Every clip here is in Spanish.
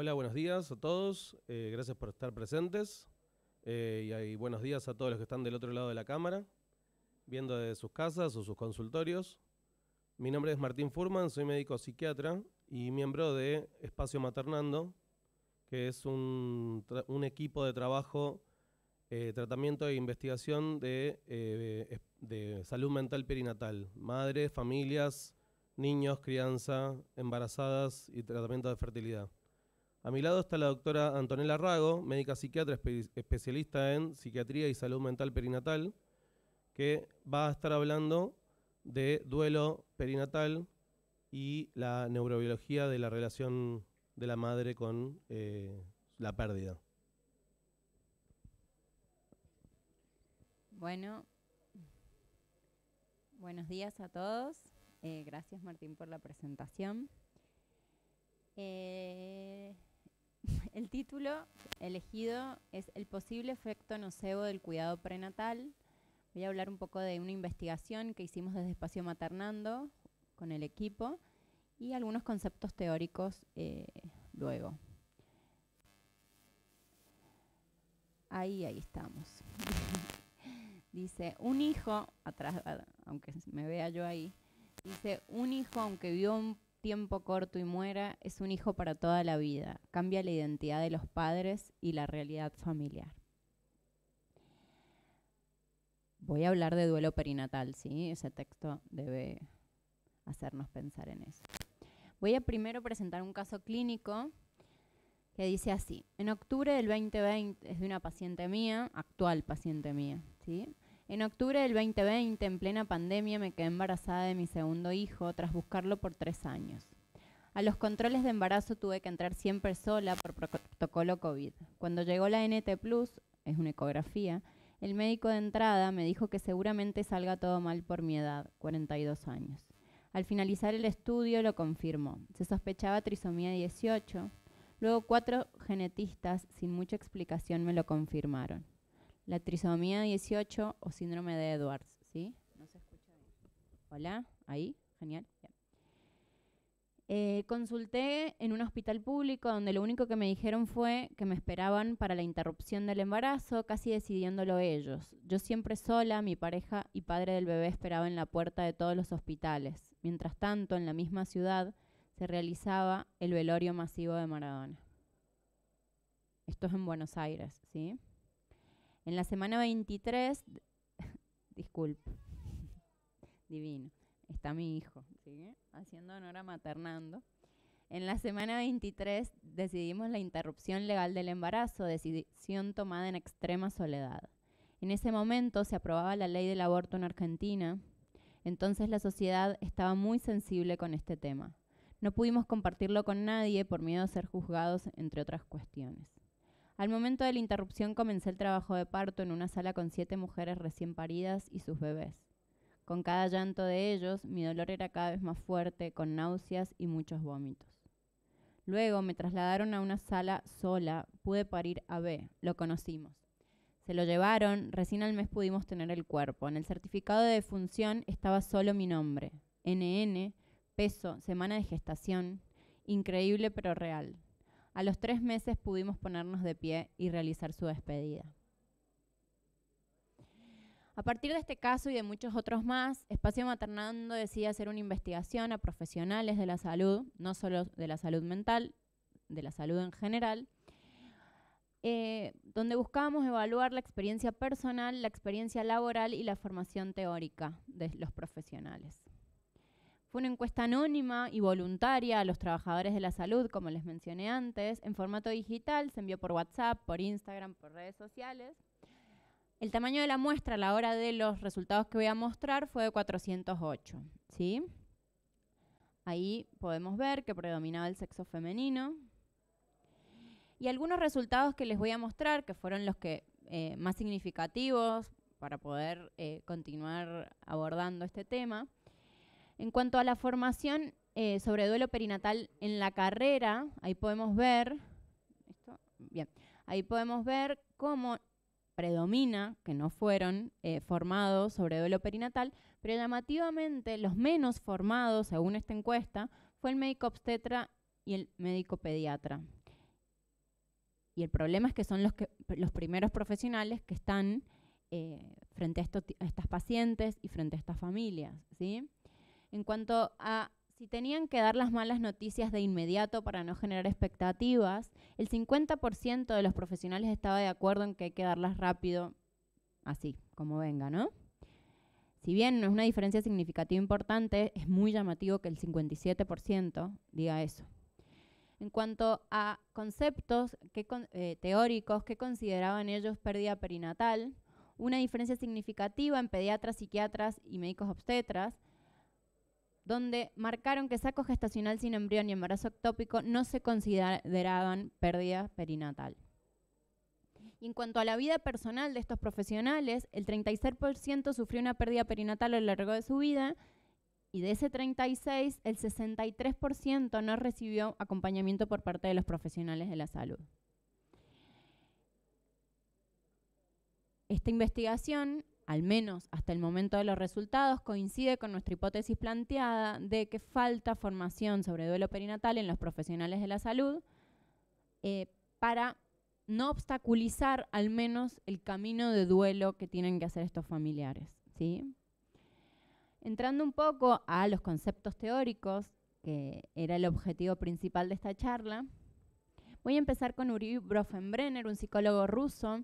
hola, buenos días a todos. Eh, gracias por estar presentes. Eh, y, buenos días a todos los que están del otro lado de la cámara, viendo desde sus casas o sus consultorios. Mi nombre es Martín Furman, soy médico psiquiatra y miembro de Espacio Maternando, que es un, equipo de trabajo, eh, tratamiento e investigación de, de salud mental perinatal, madres, familias, niños, crianza, embarazadas y tratamiento de fertilidad. A mi lado está la doctora Antonella Rago, médica psiquiatra especialista en psiquiatría y salud mental perinatal, que va a estar hablando de duelo perinatal y la neurobiología de la relación de la madre con eh, la pérdida. Bueno, buenos días a todos. Eh, gracias Martín por la presentación. Eh, El título elegido es El posible efecto nocebo del cuidado prenatal. Voy a hablar un poco de una investigación que hicimos desde Espacio Maternando con el equipo y algunos conceptos teóricos eh, luego. Ahí, ahí estamos. dice, un hijo, atrás, aunque me vea yo ahí, dice, un hijo, aunque vio un tiempo corto y muera, es un hijo para toda la vida. Cambia la identidad de los padres y la realidad familiar. Voy a hablar de duelo perinatal, ¿sí? Ese texto debe hacernos pensar en eso. Voy a primero presentar un caso clínico que dice así. En octubre del 2020 es de una paciente mía, actual paciente mía, ¿sí? En octubre del 2020, en plena pandemia, me quedé embarazada de mi segundo hijo tras buscarlo por tres años. A los controles de embarazo tuve que entrar siempre sola por protocolo COVID. Cuando llegó la NT Plus, es una ecografía, el médico de entrada me dijo que seguramente salga todo mal por mi edad, 42 años. Al finalizar el estudio lo confirmó. Se sospechaba trisomía 18. Luego cuatro genetistas, sin mucha explicación, me lo confirmaron la trisomía 18 o síndrome de Edwards, ¿sí? No se escucha Hola, ahí, genial. Eh, consulté en un hospital público donde lo único que me dijeron fue que me esperaban para la interrupción del embarazo, casi decidiéndolo ellos. Yo siempre sola, mi pareja y padre del bebé esperaba en la puerta de todos los hospitales. Mientras tanto, en la misma ciudad se realizaba el velorio masivo de Maradona. Esto es en Buenos Aires, ¿sí? En la semana 23, disculpe, divino, está mi hijo, haciendo honor a maternando. En la semana 23 decidimos la interrupción legal del embarazo, decisión tomada en extrema soledad. En ese momento se aprobaba la ley del aborto en Argentina, entonces la sociedad estaba muy sensible con este tema. No pudimos compartirlo con nadie por miedo a ser juzgados, entre otras cuestiones. Al momento de la interrupción comencé el trabajo de parto en una sala con siete mujeres recién paridas y sus bebés. Con cada llanto de ellos, mi dolor era cada vez más fuerte, con náuseas y muchos vómitos. Luego me trasladaron a una sala sola, pude parir a B, lo conocimos. Se lo llevaron, recién al mes pudimos tener el cuerpo. En el certificado de defunción estaba solo mi nombre, NN, peso, semana de gestación, increíble pero real. A los tres meses pudimos ponernos de pie y realizar su despedida. A partir de este caso y de muchos otros más, Espacio Maternando decide hacer una investigación a profesionales de la salud, no solo de la salud mental, de la salud en general, eh, donde buscábamos evaluar la experiencia personal, la experiencia laboral y la formación teórica de los profesionales. Fue una encuesta anónima y voluntaria a los trabajadores de la salud, como les mencioné antes, en formato digital, se envió por WhatsApp, por Instagram, por redes sociales. El tamaño de la muestra a la hora de los resultados que voy a mostrar fue de 408, Ahí podemos ver que predominaba el sexo femenino. Y algunos resultados que les voy a mostrar, que fueron los que eh, más significativos para poder eh, continuar abordando este tema, en cuanto a la formación eh, sobre duelo perinatal en la carrera, ahí podemos ver, ahí podemos ver cómo predomina, que no fueron eh, formados sobre duelo perinatal, pero llamativamente los menos formados, según esta encuesta, fue el médico obstetra y el médico pediatra. Y el problema es que son los, primeros profesionales que están eh, frente a, a, estas pacientes y frente a estas familias. ¿sí? en cuanto a si tenían que dar las malas noticias de inmediato para no generar expectativas, el 50% de los profesionales estaba de acuerdo en que hay que darlas rápido, así, como venga, ¿no? Si bien no es una diferencia significativa importante, es muy llamativo que el 57% diga eso. En cuanto a conceptos eh, teóricos que consideraban ellos pérdida perinatal, una diferencia significativa en pediatras, psiquiatras y médicos obstetras donde marcaron que saco gestacional sin embrión y embarazo ectópico no se consideraban pérdida perinatal. en cuanto a la vida personal de estos profesionales, el 36% sufrió una pérdida perinatal a lo largo de su vida y de ese 36, el 63% no recibió acompañamiento por parte de los profesionales de la salud. Esta investigación al menos hasta el momento de los resultados, coincide con nuestra hipótesis planteada de que falta formación sobre duelo perinatal en los profesionales de la salud eh, para no obstaculizar al menos el camino de duelo que tienen que hacer estos familiares. ¿sí? Entrando un poco a los conceptos teóricos, que era el objetivo principal de esta charla, voy a empezar con Uri Brofenbrenner, un psicólogo ruso,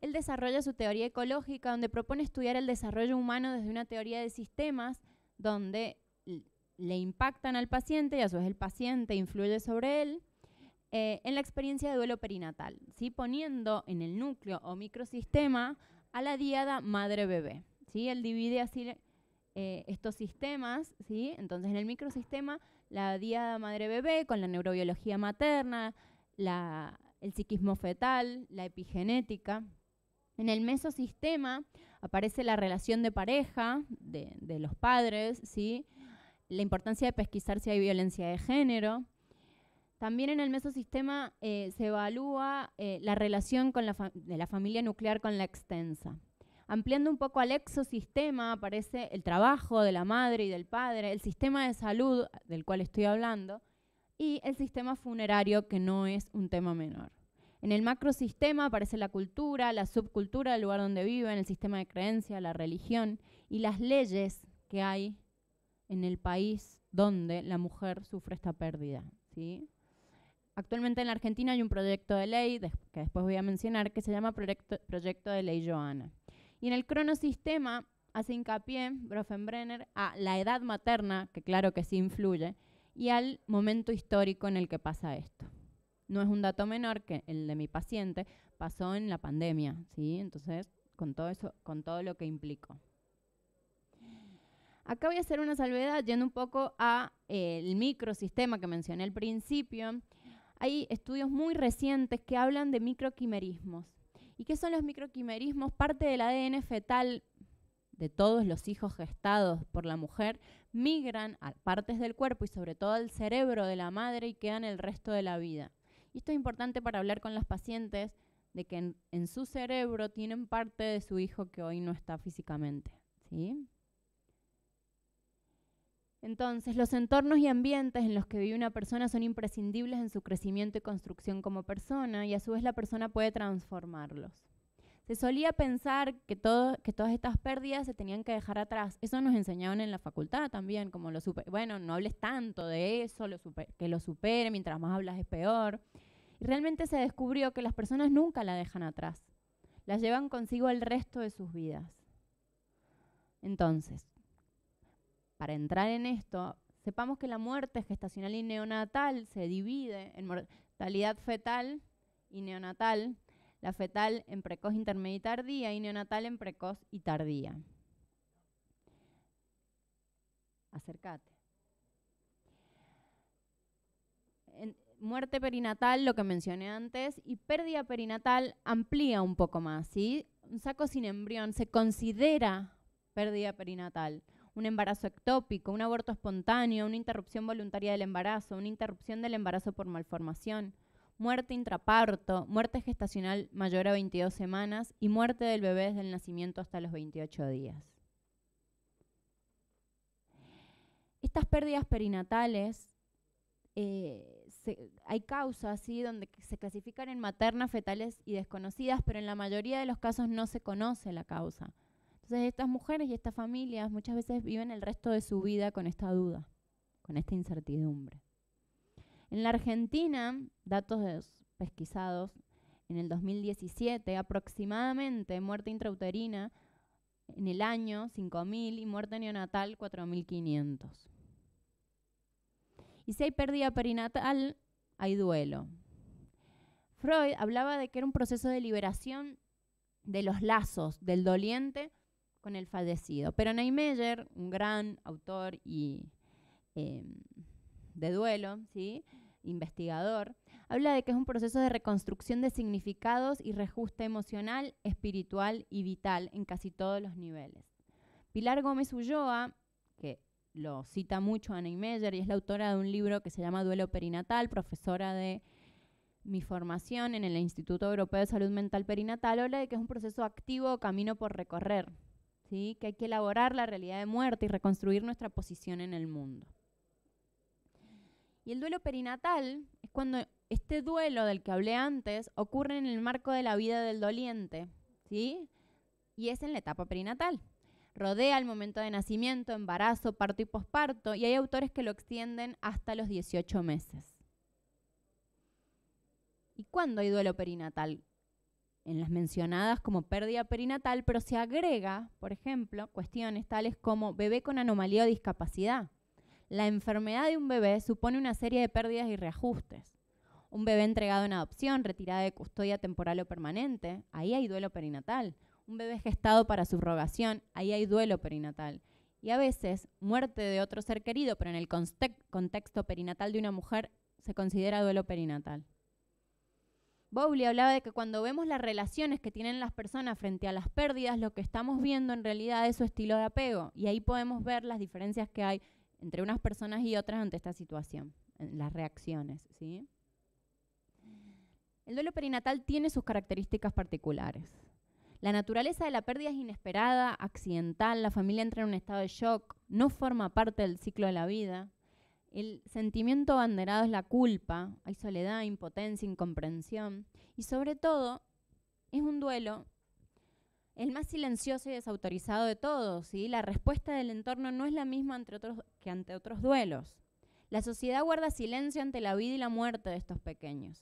él desarrolla su teoría ecológica, donde propone estudiar el desarrollo humano desde una teoría de sistemas, donde le impactan al paciente y a su vez el paciente influye sobre él, eh, en la experiencia de duelo perinatal, ¿sí? poniendo en el núcleo o microsistema a la diada madre-bebé. ¿sí? Él divide así eh, estos sistemas, ¿sí? entonces en el microsistema la diada madre-bebé con la neurobiología materna, el psiquismo fetal, la epigenética, en el mesosistema aparece la relación de pareja de, los padres, ¿sí? la importancia de pesquisar si hay violencia de género. También en el mesosistema eh, se evalúa eh, la relación de la familia nuclear con la extensa. Ampliando un poco al exosistema aparece el trabajo de la madre y del padre, el sistema de salud del cual estoy hablando y el sistema funerario que no es un tema menor. En el macrosistema aparece la cultura, la subcultura, el lugar donde viven, el sistema de creencia, la religión y las leyes que hay en el país donde la mujer sufre esta pérdida. ¿sí? Actualmente en la Argentina hay un proyecto de ley, que después voy a mencionar, que se llama proyecto, proyecto de Ley Joana. Y en el cronosistema hace hincapié Brofenbrenner a la edad materna, que claro que sí influye, y al momento histórico en el que pasa esto. No es un dato menor que el de mi paciente pasó en la pandemia, ¿sí? Entonces, con todo eso, con todo lo que implicó. Acá voy a hacer una salvedad yendo un poco al eh, el microsistema que mencioné al principio. Hay estudios muy recientes que hablan de microquimerismos. ¿Y qué son los microquimerismos? Parte del ADN fetal de todos los hijos gestados por la mujer migran a partes del cuerpo y sobre todo al cerebro de la madre y quedan el resto de la vida. Y esto es importante para hablar con los pacientes de que en, su cerebro tienen parte de su hijo que hoy no está físicamente. ¿sí? Entonces, los entornos y ambientes en los que vive una persona son imprescindibles en su crecimiento y construcción como persona y a su vez la persona puede transformarlos. Se solía pensar que, todas estas pérdidas se tenían que dejar atrás. Eso nos enseñaban en la facultad también, como lo super, bueno, no hables tanto de eso, lo que lo supere, mientras más hablas es peor. Y realmente se descubrió que las personas nunca la dejan atrás. La llevan consigo el resto de sus vidas. Entonces, para entrar en esto, sepamos que la muerte gestacional y neonatal se divide en mortalidad fetal y neonatal, la fetal en precoz, intermedia y tardía y neonatal en precoz y tardía. Acércate. muerte perinatal, lo que mencioné antes, y pérdida perinatal amplía un poco más, ¿sí? Un saco sin embrión se considera pérdida perinatal un embarazo ectópico, un aborto espontáneo, una interrupción voluntaria del embarazo, una interrupción del embarazo por malformación, muerte intraparto, muerte gestacional mayor a 22 semanas y muerte del bebé desde el nacimiento hasta los 28 días. Estas pérdidas perinatales, eh, hay causas donde se clasifican en maternas, fetales y desconocidas, pero en la mayoría de los casos no se conoce la causa. Entonces estas mujeres y estas familias muchas veces viven el resto de su vida con esta duda, con esta incertidumbre. En la Argentina, datos pesquisados, en el 2017 aproximadamente muerte intrauterina en el año 5.000 y muerte neonatal 4.500. Y si hay pérdida perinatal, hay duelo. Freud hablaba de que era un proceso de liberación de los lazos del doliente con el fallecido. Pero Neymeyer, un gran autor y eh, de duelo, ¿sí? investigador, habla de que es un proceso de reconstrucción de significados y reajuste emocional, espiritual y vital en casi todos los niveles. Pilar Gómez Ulloa, que lo cita mucho Anne Meyer y es la autora de un libro que se llama Duelo Perinatal, profesora de mi formación en el Instituto Europeo de Salud Mental Perinatal, habla de que es un proceso activo, camino por recorrer, ¿sí? que hay que elaborar la realidad de muerte y reconstruir nuestra posición en el mundo. Y el duelo perinatal es cuando este duelo del que hablé antes ocurre en el marco de la vida del doliente, ¿sí? Y es en la etapa perinatal. Rodea el momento de nacimiento, embarazo, parto y posparto, y hay autores que lo extienden hasta los 18 meses. ¿Y cuándo hay duelo perinatal? En las mencionadas como pérdida perinatal, pero se agrega, por ejemplo, cuestiones tales como bebé con anomalía o discapacidad, la enfermedad de un bebé supone una serie de pérdidas y reajustes. Un bebé entregado en adopción, retirada de custodia temporal o permanente, ahí hay duelo perinatal. Un bebé gestado para subrogación, ahí hay duelo perinatal. Y a veces, muerte de otro ser querido, pero en el contexto perinatal de una mujer, se considera duelo perinatal. Bowley hablaba de que cuando vemos las relaciones que tienen las personas frente a las pérdidas, lo que estamos viendo en realidad es su estilo de apego. Y ahí podemos ver las diferencias que hay entre unas personas y otras ante esta situación, las reacciones. ¿sí? El duelo perinatal tiene sus características particulares. La naturaleza de la pérdida es inesperada, accidental, la familia entra en un estado de shock, no forma parte del ciclo de la vida. El sentimiento abanderado es la culpa, hay soledad, impotencia, incomprensión. Y sobre todo, es un duelo el más silencioso y desautorizado de todos, y la respuesta del entorno no es la misma que ante otros duelos. La sociedad guarda silencio ante la vida y la muerte de estos pequeños.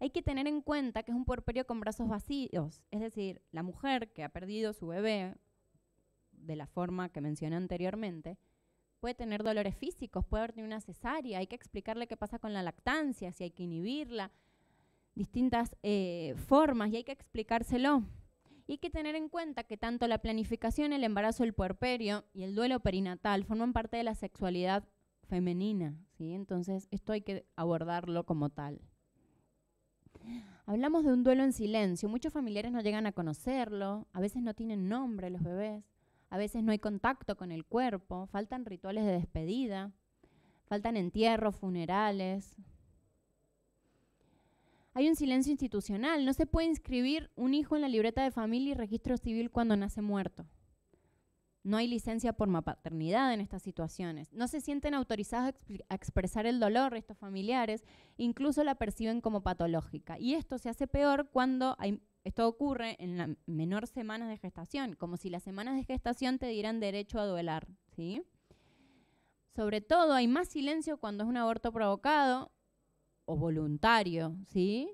Hay que tener en cuenta que es un puerperio con brazos vacíos, es decir, la mujer que ha perdido su bebé, de la forma que mencioné anteriormente, puede tener dolores físicos, puede haber tenido una cesárea, hay que explicarle qué pasa con la lactancia, si hay que inhibirla, distintas eh, formas, y hay que explicárselo. Y hay que tener en cuenta que tanto la planificación, el embarazo, el puerperio y el duelo perinatal forman parte de la sexualidad femenina, ¿sí? Entonces, esto hay que abordarlo como tal. Hablamos de un duelo en silencio. Muchos familiares no llegan a conocerlo, a veces no tienen nombre los bebés, a veces no hay contacto con el cuerpo, faltan rituales de despedida, faltan entierros, funerales, hay un silencio institucional. No se puede inscribir un hijo en la libreta de familia y registro civil cuando nace muerto. No hay licencia por maternidad en estas situaciones. No se sienten autorizados a, expresar el dolor estos familiares, incluso la perciben como patológica. Y esto se hace peor cuando esto ocurre en las menor semanas de gestación, como si las semanas de gestación te dieran derecho a duelar, ¿sí? Sobre todo hay más silencio cuando es un aborto provocado o voluntario, ¿sí?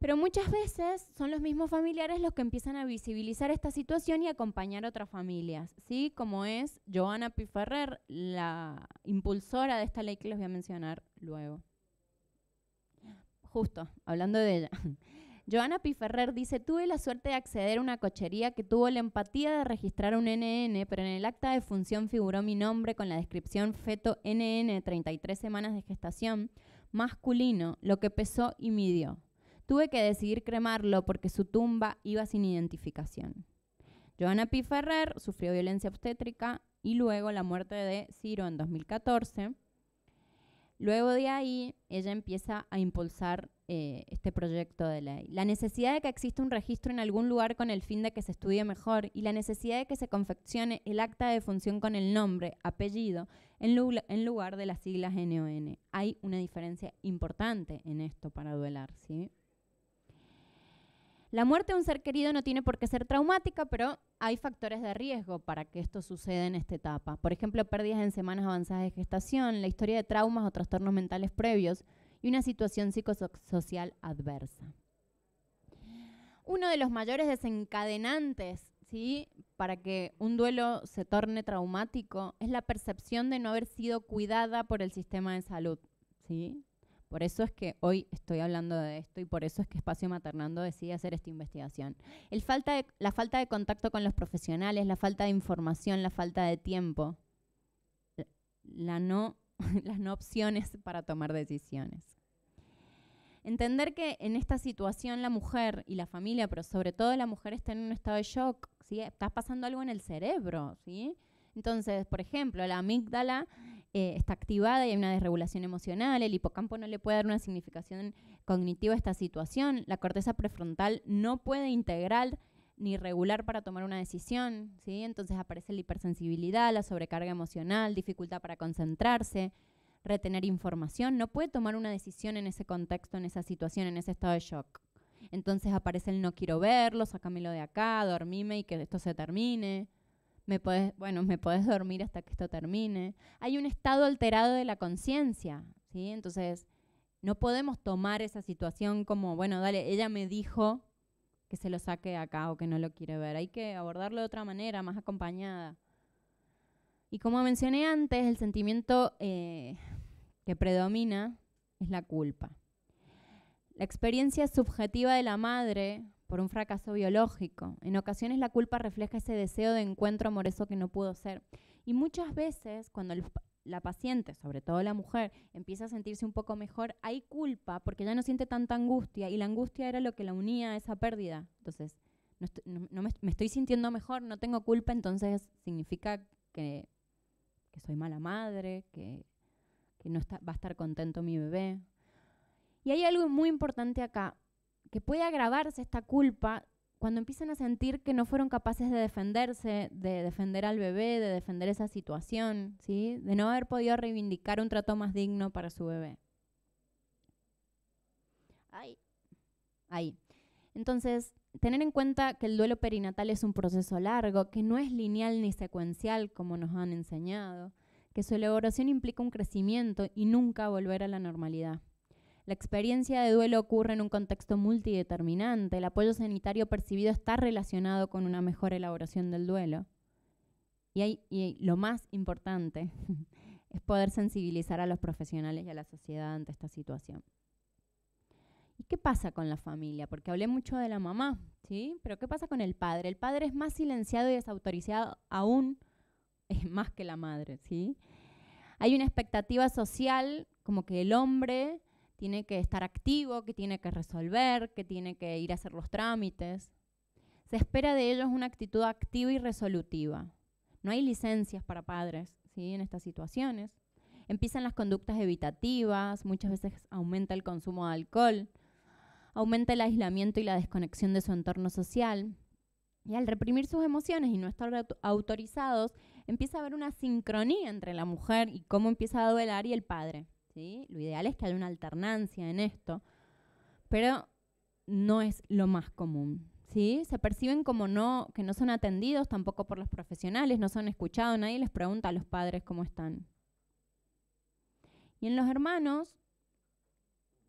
Pero muchas veces son los mismos familiares los que empiezan a visibilizar esta situación y acompañar a otras familias, ¿sí? Como es Joana Piferrer, la impulsora de esta ley que les voy a mencionar luego. Justo, hablando de ella. Joana Ferrer dice, tuve la suerte de acceder a una cochería que tuvo la empatía de registrar un NN, pero en el acta de función figuró mi nombre con la descripción feto NN 33 semanas de gestación, masculino, lo que pesó y midió. Tuve que decidir cremarlo porque su tumba iba sin identificación. Joana Ferrer sufrió violencia obstétrica y luego la muerte de Ciro en 2014. Luego de ahí, ella empieza a impulsar eh, este proyecto de ley. La necesidad de que exista un registro en algún lugar con el fin de que se estudie mejor y la necesidad de que se confeccione el acta de función con el nombre, apellido, en, lugar de las siglas NON. Hay una diferencia importante en esto para duelar, La muerte de un ser querido no tiene por qué ser traumática, pero hay factores de riesgo para que esto suceda en esta etapa. Por ejemplo, pérdidas en semanas avanzadas de gestación, la historia de traumas o trastornos mentales previos, y una situación psicosocial adversa. Uno de los mayores desencadenantes ¿sí? para que un duelo se torne traumático es la percepción de no haber sido cuidada por el sistema de salud. ¿sí? Por eso es que hoy estoy hablando de esto y por eso es que Espacio Maternando decide hacer esta investigación. la falta de contacto con los profesionales, la falta de información, la falta de tiempo, la no las no opciones para tomar decisiones. Entender que en esta situación la mujer y la familia, pero sobre todo la mujer, está en un estado de shock, ¿sí? está pasando algo en el cerebro. ¿sí? Entonces, por ejemplo, la amígdala eh, está activada y hay una desregulación emocional, el hipocampo no le puede dar una significación cognitiva a esta situación, la corteza prefrontal no puede integrar ni regular para tomar una decisión, ¿sí? Entonces aparece la hipersensibilidad, la sobrecarga emocional, dificultad para concentrarse, retener información, no puede tomar una decisión en ese contexto, en esa situación, en ese estado de shock. Entonces aparece el no quiero verlo, sácamelo de acá, dormime y que esto se termine. Me puedes, bueno, me podés dormir hasta que esto termine. Hay un estado alterado de la conciencia, ¿sí? Entonces, no podemos tomar esa situación como, bueno, dale, ella me dijo que se lo saque acá o que no lo quiere ver. Hay que abordarlo de otra manera, más acompañada. Y como mencioné antes, el sentimiento eh, que predomina es la culpa. La experiencia subjetiva de la madre por un fracaso biológico. En ocasiones la culpa refleja ese deseo de encuentro amoroso que no pudo ser. Y muchas veces cuando el, la paciente, sobre todo la mujer, empieza a sentirse un poco mejor, hay culpa porque ya no siente tanta angustia y la angustia era lo que la unía a esa pérdida. Entonces, me, estoy sintiendo mejor, no tengo culpa, entonces significa que, soy mala madre, que, no va a estar contento mi bebé. Y hay algo muy importante acá, que puede agravarse esta culpa cuando empiezan a sentir que no fueron capaces de defenderse, de defender al bebé, de defender esa situación, ¿sí? de no haber podido reivindicar un trato más digno para su bebé. Ahí. Ahí. Entonces, tener en cuenta que el duelo perinatal es un proceso largo, que no es lineal ni secuencial como nos han enseñado, que su elaboración implica un crecimiento y nunca volver a la normalidad. La experiencia de duelo ocurre en un contexto multideterminante. El apoyo sanitario percibido está relacionado con una mejor elaboración del duelo. Y, lo más importante es poder sensibilizar a los profesionales y a la sociedad ante esta situación. ¿Y qué pasa con la familia? Porque hablé mucho de la mamá, ¿sí? Pero ¿qué pasa con el padre? El padre es más silenciado y desautorizado aún, más que la madre, ¿sí? Hay una expectativa social como que el hombre tiene que estar activo, que tiene que resolver, que tiene que ir a hacer los trámites. Se espera de ellos una actitud activa y resolutiva. No hay licencias para padres ¿sí? en estas situaciones. Empiezan las conductas evitativas, muchas veces aumenta el consumo de alcohol, aumenta el aislamiento y la desconexión de su entorno social. Y al reprimir sus emociones y no estar autorizados, empieza a haber una sincronía entre la mujer y cómo empieza a duelar y el padre. Lo ideal es que haya una alternancia en esto, pero no es lo más común. ¿sí? Se perciben como no, que no son atendidos tampoco por los profesionales, no son escuchados, nadie les pregunta a los padres cómo están. Y en los hermanos,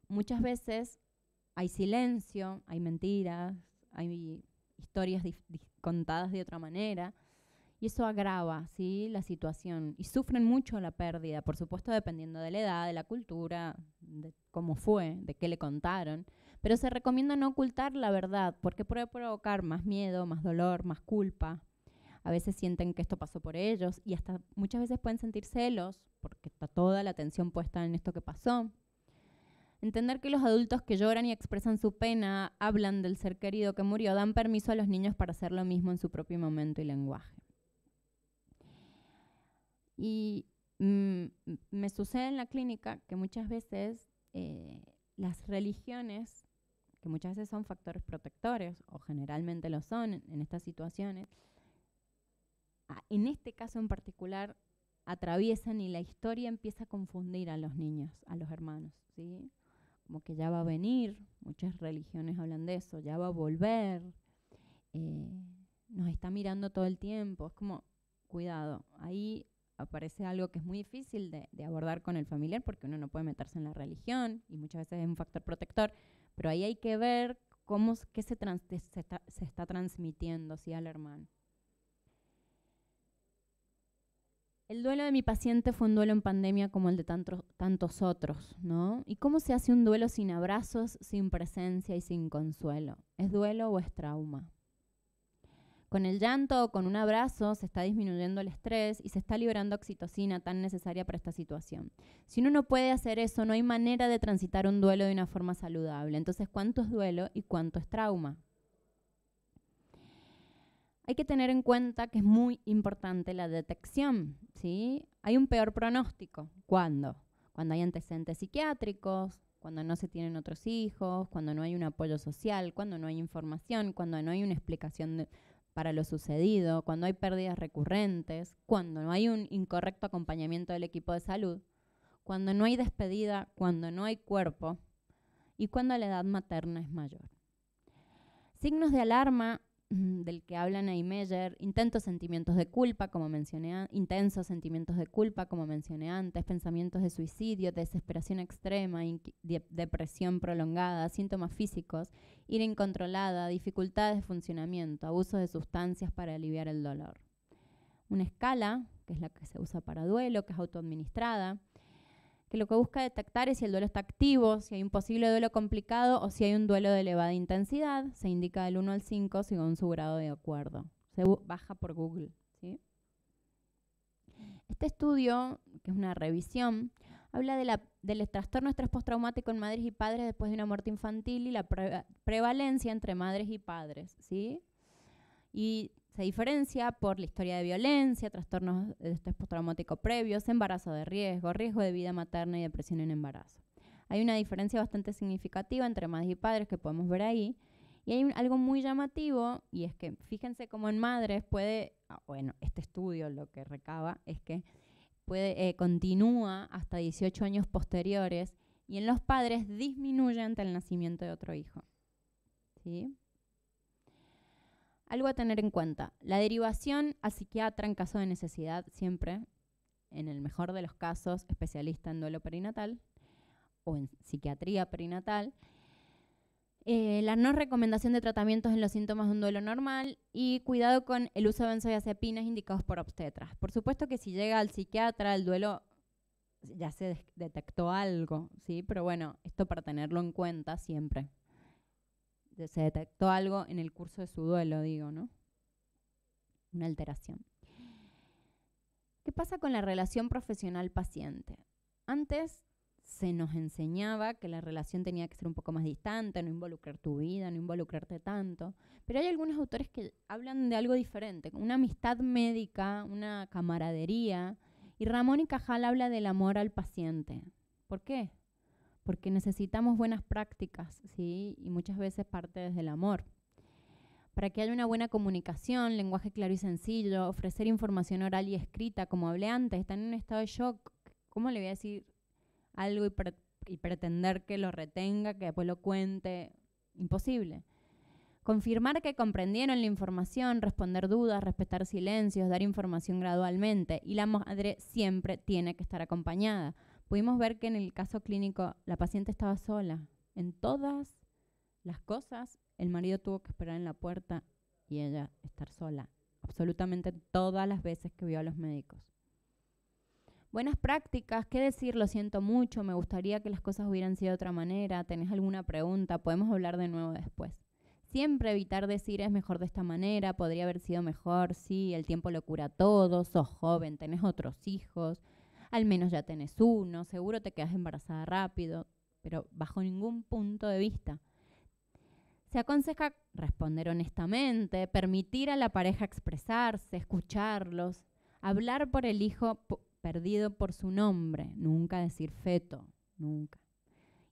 muchas veces hay silencio, hay mentiras, hay historias contadas de otra manera, y eso agrava ¿sí? la situación y sufren mucho la pérdida, por supuesto dependiendo de la edad, de la cultura, de cómo fue, de qué le contaron, pero se recomienda no ocultar la verdad porque puede provocar más miedo, más dolor, más culpa. A veces sienten que esto pasó por ellos y hasta muchas veces pueden sentir celos porque está toda la atención puesta en esto que pasó. Entender que los adultos que lloran y expresan su pena, hablan del ser querido que murió, dan permiso a los niños para hacer lo mismo en su propio momento y lenguaje. Y mm, me sucede en la clínica que muchas veces eh, las religiones, que muchas veces son factores protectores, o generalmente lo son en, estas situaciones, en este caso en particular atraviesan y la historia empieza a confundir a los niños, a los hermanos, ¿sí? Como que ya va a venir, muchas religiones hablan de eso, ya va a volver, eh, nos está mirando todo el tiempo, es como, cuidado, ahí aparece algo que es muy difícil de, abordar con el familiar porque uno no puede meterse en la religión y muchas veces es un factor protector, pero ahí hay que ver cómo, qué se, está, transmitiendo al hermano. El duelo de mi paciente fue un duelo en pandemia como el de tantos, tantos otros, ¿no? ¿Y cómo se hace un duelo sin abrazos, sin presencia y sin consuelo? ¿Es duelo o es trauma? Con el llanto, o con un abrazo, se está disminuyendo el estrés y se está liberando oxitocina tan necesaria para esta situación. Si uno no puede hacer eso, no hay manera de transitar un duelo de una forma saludable. Entonces, ¿cuánto es duelo y cuánto es trauma? Hay que tener en cuenta que es muy importante la detección, ¿sí? Hay un peor pronóstico. ¿Cuándo? Cuando hay antecedentes psiquiátricos, cuando no se tienen otros hijos, cuando no hay un apoyo social, cuando no hay información, cuando no hay una explicación de para lo sucedido, cuando hay pérdidas recurrentes, cuando no hay un incorrecto acompañamiento del equipo de salud, cuando no hay despedida, cuando no hay cuerpo y cuando la edad materna es mayor. Signos de alarma del que habla Neymeyer, intentos sentimientos de culpa, como mencioné, intensos sentimientos de culpa, como mencioné antes, pensamientos de suicidio, desesperación extrema, depresión prolongada, síntomas físicos, ira incontrolada, dificultades de funcionamiento, abuso de sustancias para aliviar el dolor. Una escala, que es la que se usa para duelo, que es autoadministrada, que lo que busca detectar es si el duelo está activo, si hay un posible duelo complicado o si hay un duelo de elevada intensidad. Se indica del 1 al 5 según su grado de acuerdo. Se baja por Google. ¿sí? Este estudio, que es una revisión, habla de del trastorno estrés postraumático en madres y padres después de una muerte infantil y la prevalencia entre madres y padres. ¿sí? Y se diferencia por la historia de violencia, trastornos de eh, estrés postraumático previos, embarazo de riesgo, riesgo de vida materna y depresión en embarazo. Hay una diferencia bastante significativa entre madres y padres que podemos ver ahí. Y hay algo muy llamativo, y es que fíjense cómo en madres puede, ah, bueno, este estudio lo que recaba es que puede, eh, continúa hasta 18 años posteriores y en los padres disminuye ante el nacimiento de otro hijo. ¿Sí? Algo a tener en cuenta. La derivación a psiquiatra en caso de necesidad, siempre, en el mejor de los casos, especialista en duelo perinatal o en psiquiatría perinatal. Eh, la no recomendación de tratamientos en los síntomas de un duelo normal y cuidado con el uso de benzodiazepinas indicados por obstetras. Por supuesto que si llega al psiquiatra el duelo ya se detectó algo, ¿sí? Pero bueno, esto para tenerlo en cuenta siempre se detectó algo en el curso de su duelo, digo, ¿no? Una alteración. ¿Qué pasa con la relación profesional-paciente? Antes se nos enseñaba que la relación tenía que ser un poco más distante, no involucrar tu vida, no involucrarte tanto, pero hay algunos autores que hablan de algo diferente, una amistad médica, una camaradería, y Ramón y Cajal habla del amor al paciente. ¿Por qué? porque necesitamos buenas prácticas, ¿sí? Y muchas veces parte desde el amor. Para que haya una buena comunicación, lenguaje claro y sencillo, ofrecer información oral y escrita, como hablé antes, están en un estado de shock. ¿Cómo le voy a decir algo y, y pretender que lo retenga, que después lo cuente? Imposible. Confirmar que comprendieron la información, responder dudas, respetar silencios, dar información gradualmente. Y la madre siempre tiene que estar acompañada pudimos ver que en el caso clínico la paciente estaba sola. En todas las cosas, el marido tuvo que esperar en la puerta y ella estar sola, absolutamente todas las veces que vio a los médicos. Buenas prácticas, qué decir, lo siento mucho, me gustaría que las cosas hubieran sido de otra manera, tenés alguna pregunta, podemos hablar de nuevo después. Siempre evitar decir es mejor de esta manera, podría haber sido mejor, sí, el tiempo lo cura todo, sos joven, tenés otros hijos, al menos ya tenés uno, seguro te quedas embarazada rápido, pero bajo ningún punto de vista. Se aconseja responder honestamente, permitir a la pareja expresarse, escucharlos, hablar por el hijo perdido por su nombre, nunca decir feto, nunca.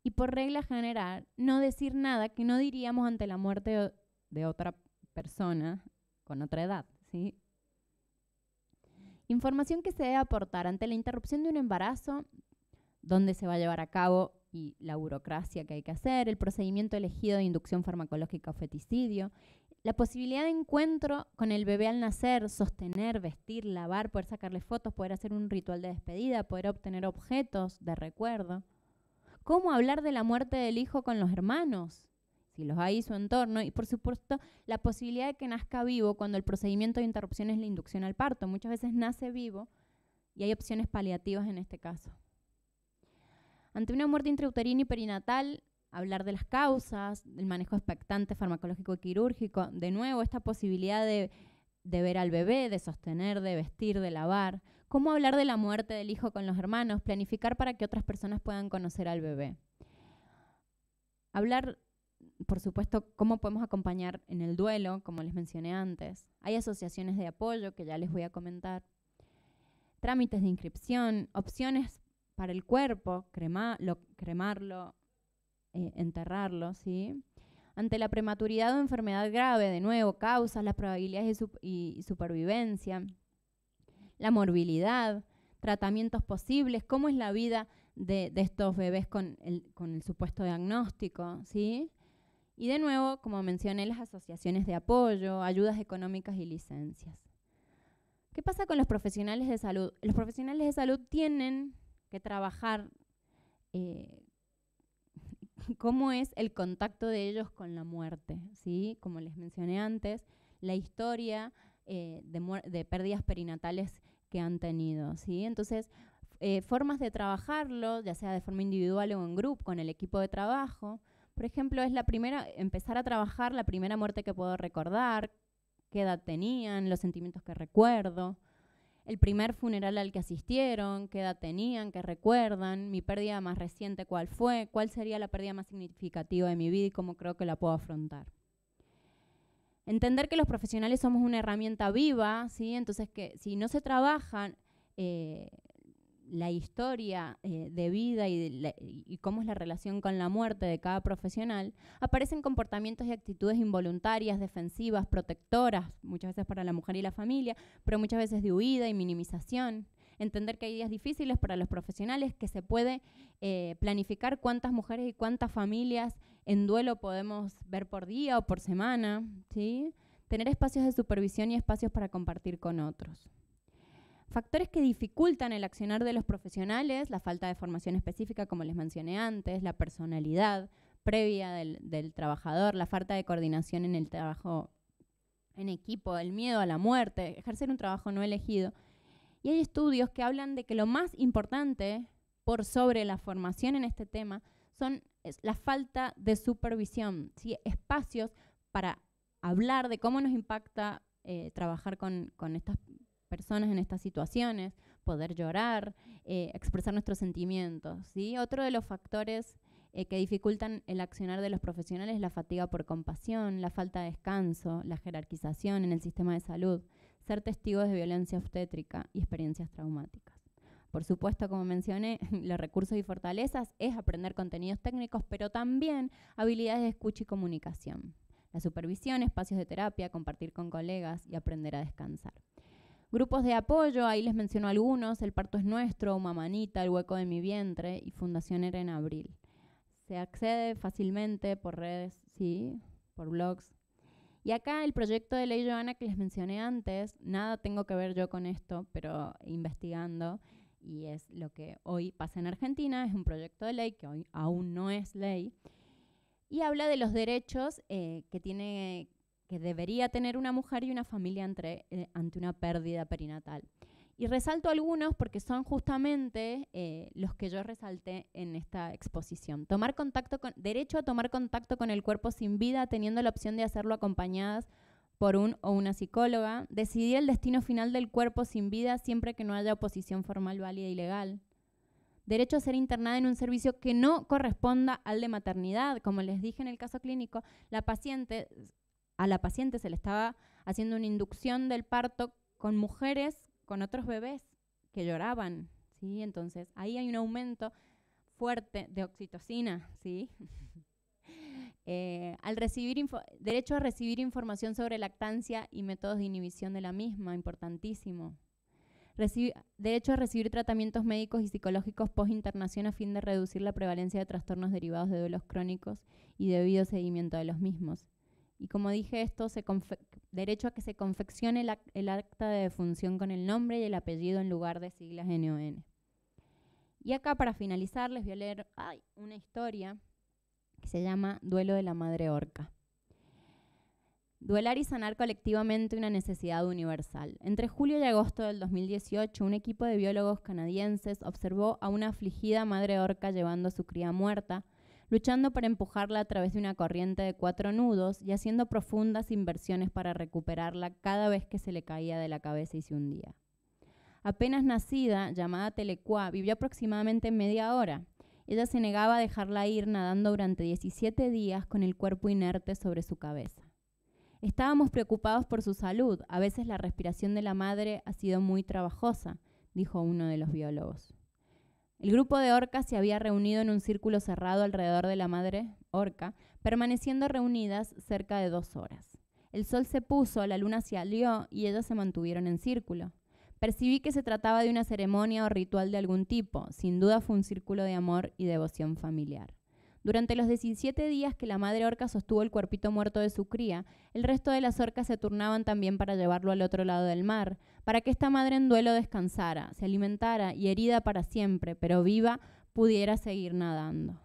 Y por regla general, no decir nada que no diríamos ante la muerte de otra persona con otra edad, ¿sí? Información que se debe aportar ante la interrupción de un embarazo, dónde se va a llevar a cabo y la burocracia que hay que hacer, el procedimiento elegido de inducción farmacológica o feticidio, la posibilidad de encuentro con el bebé al nacer, sostener, vestir, lavar, poder sacarle fotos, poder hacer un ritual de despedida, poder obtener objetos de recuerdo. ¿Cómo hablar de la muerte del hijo con los hermanos? si los hay, su entorno y por supuesto la posibilidad de que nazca vivo cuando el procedimiento de interrupción es la inducción al parto. Muchas veces nace vivo y hay opciones paliativas en este caso. Ante una muerte intrauterina y perinatal, hablar de las causas, del manejo expectante farmacológico y quirúrgico, de nuevo esta posibilidad de, de ver al bebé, de sostener, de vestir, de lavar, cómo hablar de la muerte del hijo con los hermanos, planificar para que otras personas puedan conocer al bebé. Hablar por supuesto, cómo podemos acompañar en el duelo, como les mencioné antes. Hay asociaciones de apoyo que ya les voy a comentar. Trámites de inscripción, opciones para el cuerpo, cremarlo, eh, enterrarlo, ¿sí? Ante la prematuridad o enfermedad grave, de nuevo, causas, las probabilidades y, supervivencia, la morbilidad, tratamientos posibles, cómo es la vida de, estos bebés con el, supuesto diagnóstico, ¿sí? Y de nuevo, como mencioné, las asociaciones de apoyo, ayudas económicas y licencias. ¿Qué pasa con los profesionales de salud? Los profesionales de salud tienen que trabajar eh, cómo es el contacto de ellos con la muerte, ¿sí? Como les mencioné antes, la historia eh, de, pérdidas perinatales que han tenido, ¿sí? Entonces, eh, formas de trabajarlo, ya sea de forma individual o en grupo, con el equipo de trabajo, por ejemplo, es la primera, empezar a trabajar la primera muerte que puedo recordar, qué edad tenían, los sentimientos que recuerdo, el primer funeral al que asistieron, qué edad tenían, qué recuerdan, mi pérdida más reciente, cuál fue, cuál sería la pérdida más significativa de mi vida y cómo creo que la puedo afrontar. Entender que los profesionales somos una herramienta viva, ¿sí? entonces que si no se trabajan, eh, la historia eh, de vida y, cómo es la relación con la muerte de cada profesional, aparecen comportamientos y actitudes involuntarias, defensivas, protectoras, muchas veces para la mujer y la familia, pero muchas veces de huida y minimización. Entender que hay días difíciles para los profesionales, que se puede eh, planificar cuántas mujeres y cuántas familias en duelo podemos ver por día o por semana, Tener espacios de supervisión y espacios para compartir con otros. Factores que dificultan el accionar de los profesionales, la falta de formación específica, como les mencioné antes, la personalidad previa del, trabajador, la falta de coordinación en el trabajo en equipo, el miedo a la muerte, ejercer un trabajo no elegido. Y hay estudios que hablan de que lo más importante por sobre la formación en este tema son la falta de supervisión, espacios para hablar de cómo nos impacta eh, trabajar con, con estas personas en estas situaciones, poder llorar, eh, expresar nuestros sentimientos. ¿sí? Otro de los factores eh, que dificultan el accionar de los profesionales es la fatiga por compasión, la falta de descanso, la jerarquización en el sistema de salud, ser testigos de violencia obstétrica y experiencias traumáticas. Por supuesto, como mencioné, los recursos y fortalezas es aprender contenidos técnicos, pero también habilidades de escucha y comunicación. La supervisión, espacios de terapia, compartir con colegas y aprender a descansar. Grupos de apoyo, ahí les menciono algunos, El Parto es Nuestro, Mamanita, El Hueco de mi Vientre y Fundación Eren en Abril. Se accede fácilmente por redes, sí, por blogs. Y acá el proyecto de ley Joana que les mencioné antes, nada tengo que ver yo con esto, pero investigando, y es lo que hoy pasa en Argentina, es un proyecto de ley que hoy aún no es ley, y habla de los derechos eh, que tiene que debería tener una mujer y una familia entre, eh, ante una pérdida perinatal. Y resalto algunos porque son justamente eh, los que yo resalté en esta exposición. Tomar contacto con, derecho a tomar contacto con el cuerpo sin vida, teniendo la opción de hacerlo acompañadas por un o una psicóloga. Decidir el destino final del cuerpo sin vida siempre que no haya oposición formal, válida y legal. Derecho a ser internada en un servicio que no corresponda al de maternidad. Como les dije en el caso clínico, la paciente a la paciente se le estaba haciendo una inducción del parto con mujeres, con otros bebés que lloraban, ¿sí? Entonces, ahí hay un aumento fuerte de oxitocina, ¿sí? Eh, al recibir derecho a recibir información sobre lactancia y métodos de inhibición de la misma, importantísimo. derecho a recibir tratamientos médicos y psicológicos post-internación a fin de reducir la prevalencia de trastornos derivados de duelos crónicos y debido seguimiento de los mismos. Y como dije, esto se derecho a que se confeccione el, acta de defunción con el nombre y el apellido en lugar de siglas NON. E y acá para finalizar les voy a leer una historia que se llama Duelo de la Madre Orca. Duelar y sanar colectivamente una necesidad universal. Entre julio y agosto del 2018, un equipo de biólogos canadienses observó a una afligida madre orca llevando a su cría muerta luchando para empujarla a través de una corriente de cuatro nudos y haciendo profundas inversiones para recuperarla cada vez que se le caía de la cabeza y se hundía. Apenas nacida, llamada Telecua, vivió aproximadamente media hora. Ella se negaba a dejarla ir nadando durante 17 días con el cuerpo inerte sobre su cabeza. Estábamos preocupados por su salud, a veces la respiración de la madre ha sido muy trabajosa, dijo uno de los biólogos. El grupo de orcas se había reunido en un círculo cerrado alrededor de la madre orca, permaneciendo reunidas cerca de dos horas. El sol se puso, la luna se alió y ellas se mantuvieron en círculo. Percibí que se trataba de una ceremonia o ritual de algún tipo, sin duda fue un círculo de amor y devoción familiar. Durante los 17 días que la madre orca sostuvo el cuerpito muerto de su cría, el resto de las orcas se turnaban también para llevarlo al otro lado del mar, para que esta madre en duelo descansara, se alimentara y herida para siempre, pero viva, pudiera seguir nadando.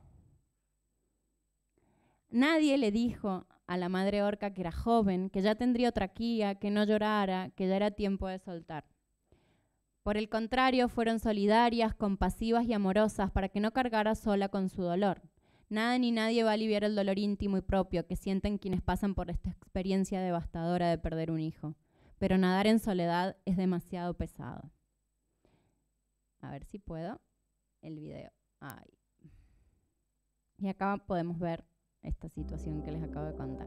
Nadie le dijo a la madre orca que era joven, que ya tendría otra quía, que no llorara, que ya era tiempo de soltar. Por el contrario, fueron solidarias, compasivas y amorosas para que no cargara sola con su dolor. Nada ni nadie va a aliviar el dolor íntimo y propio que sienten quienes pasan por esta experiencia devastadora de perder un hijo pero nadar en soledad es demasiado pesado. A ver si puedo. El video. Ay. Y acá podemos ver esta situación que les acabo de contar.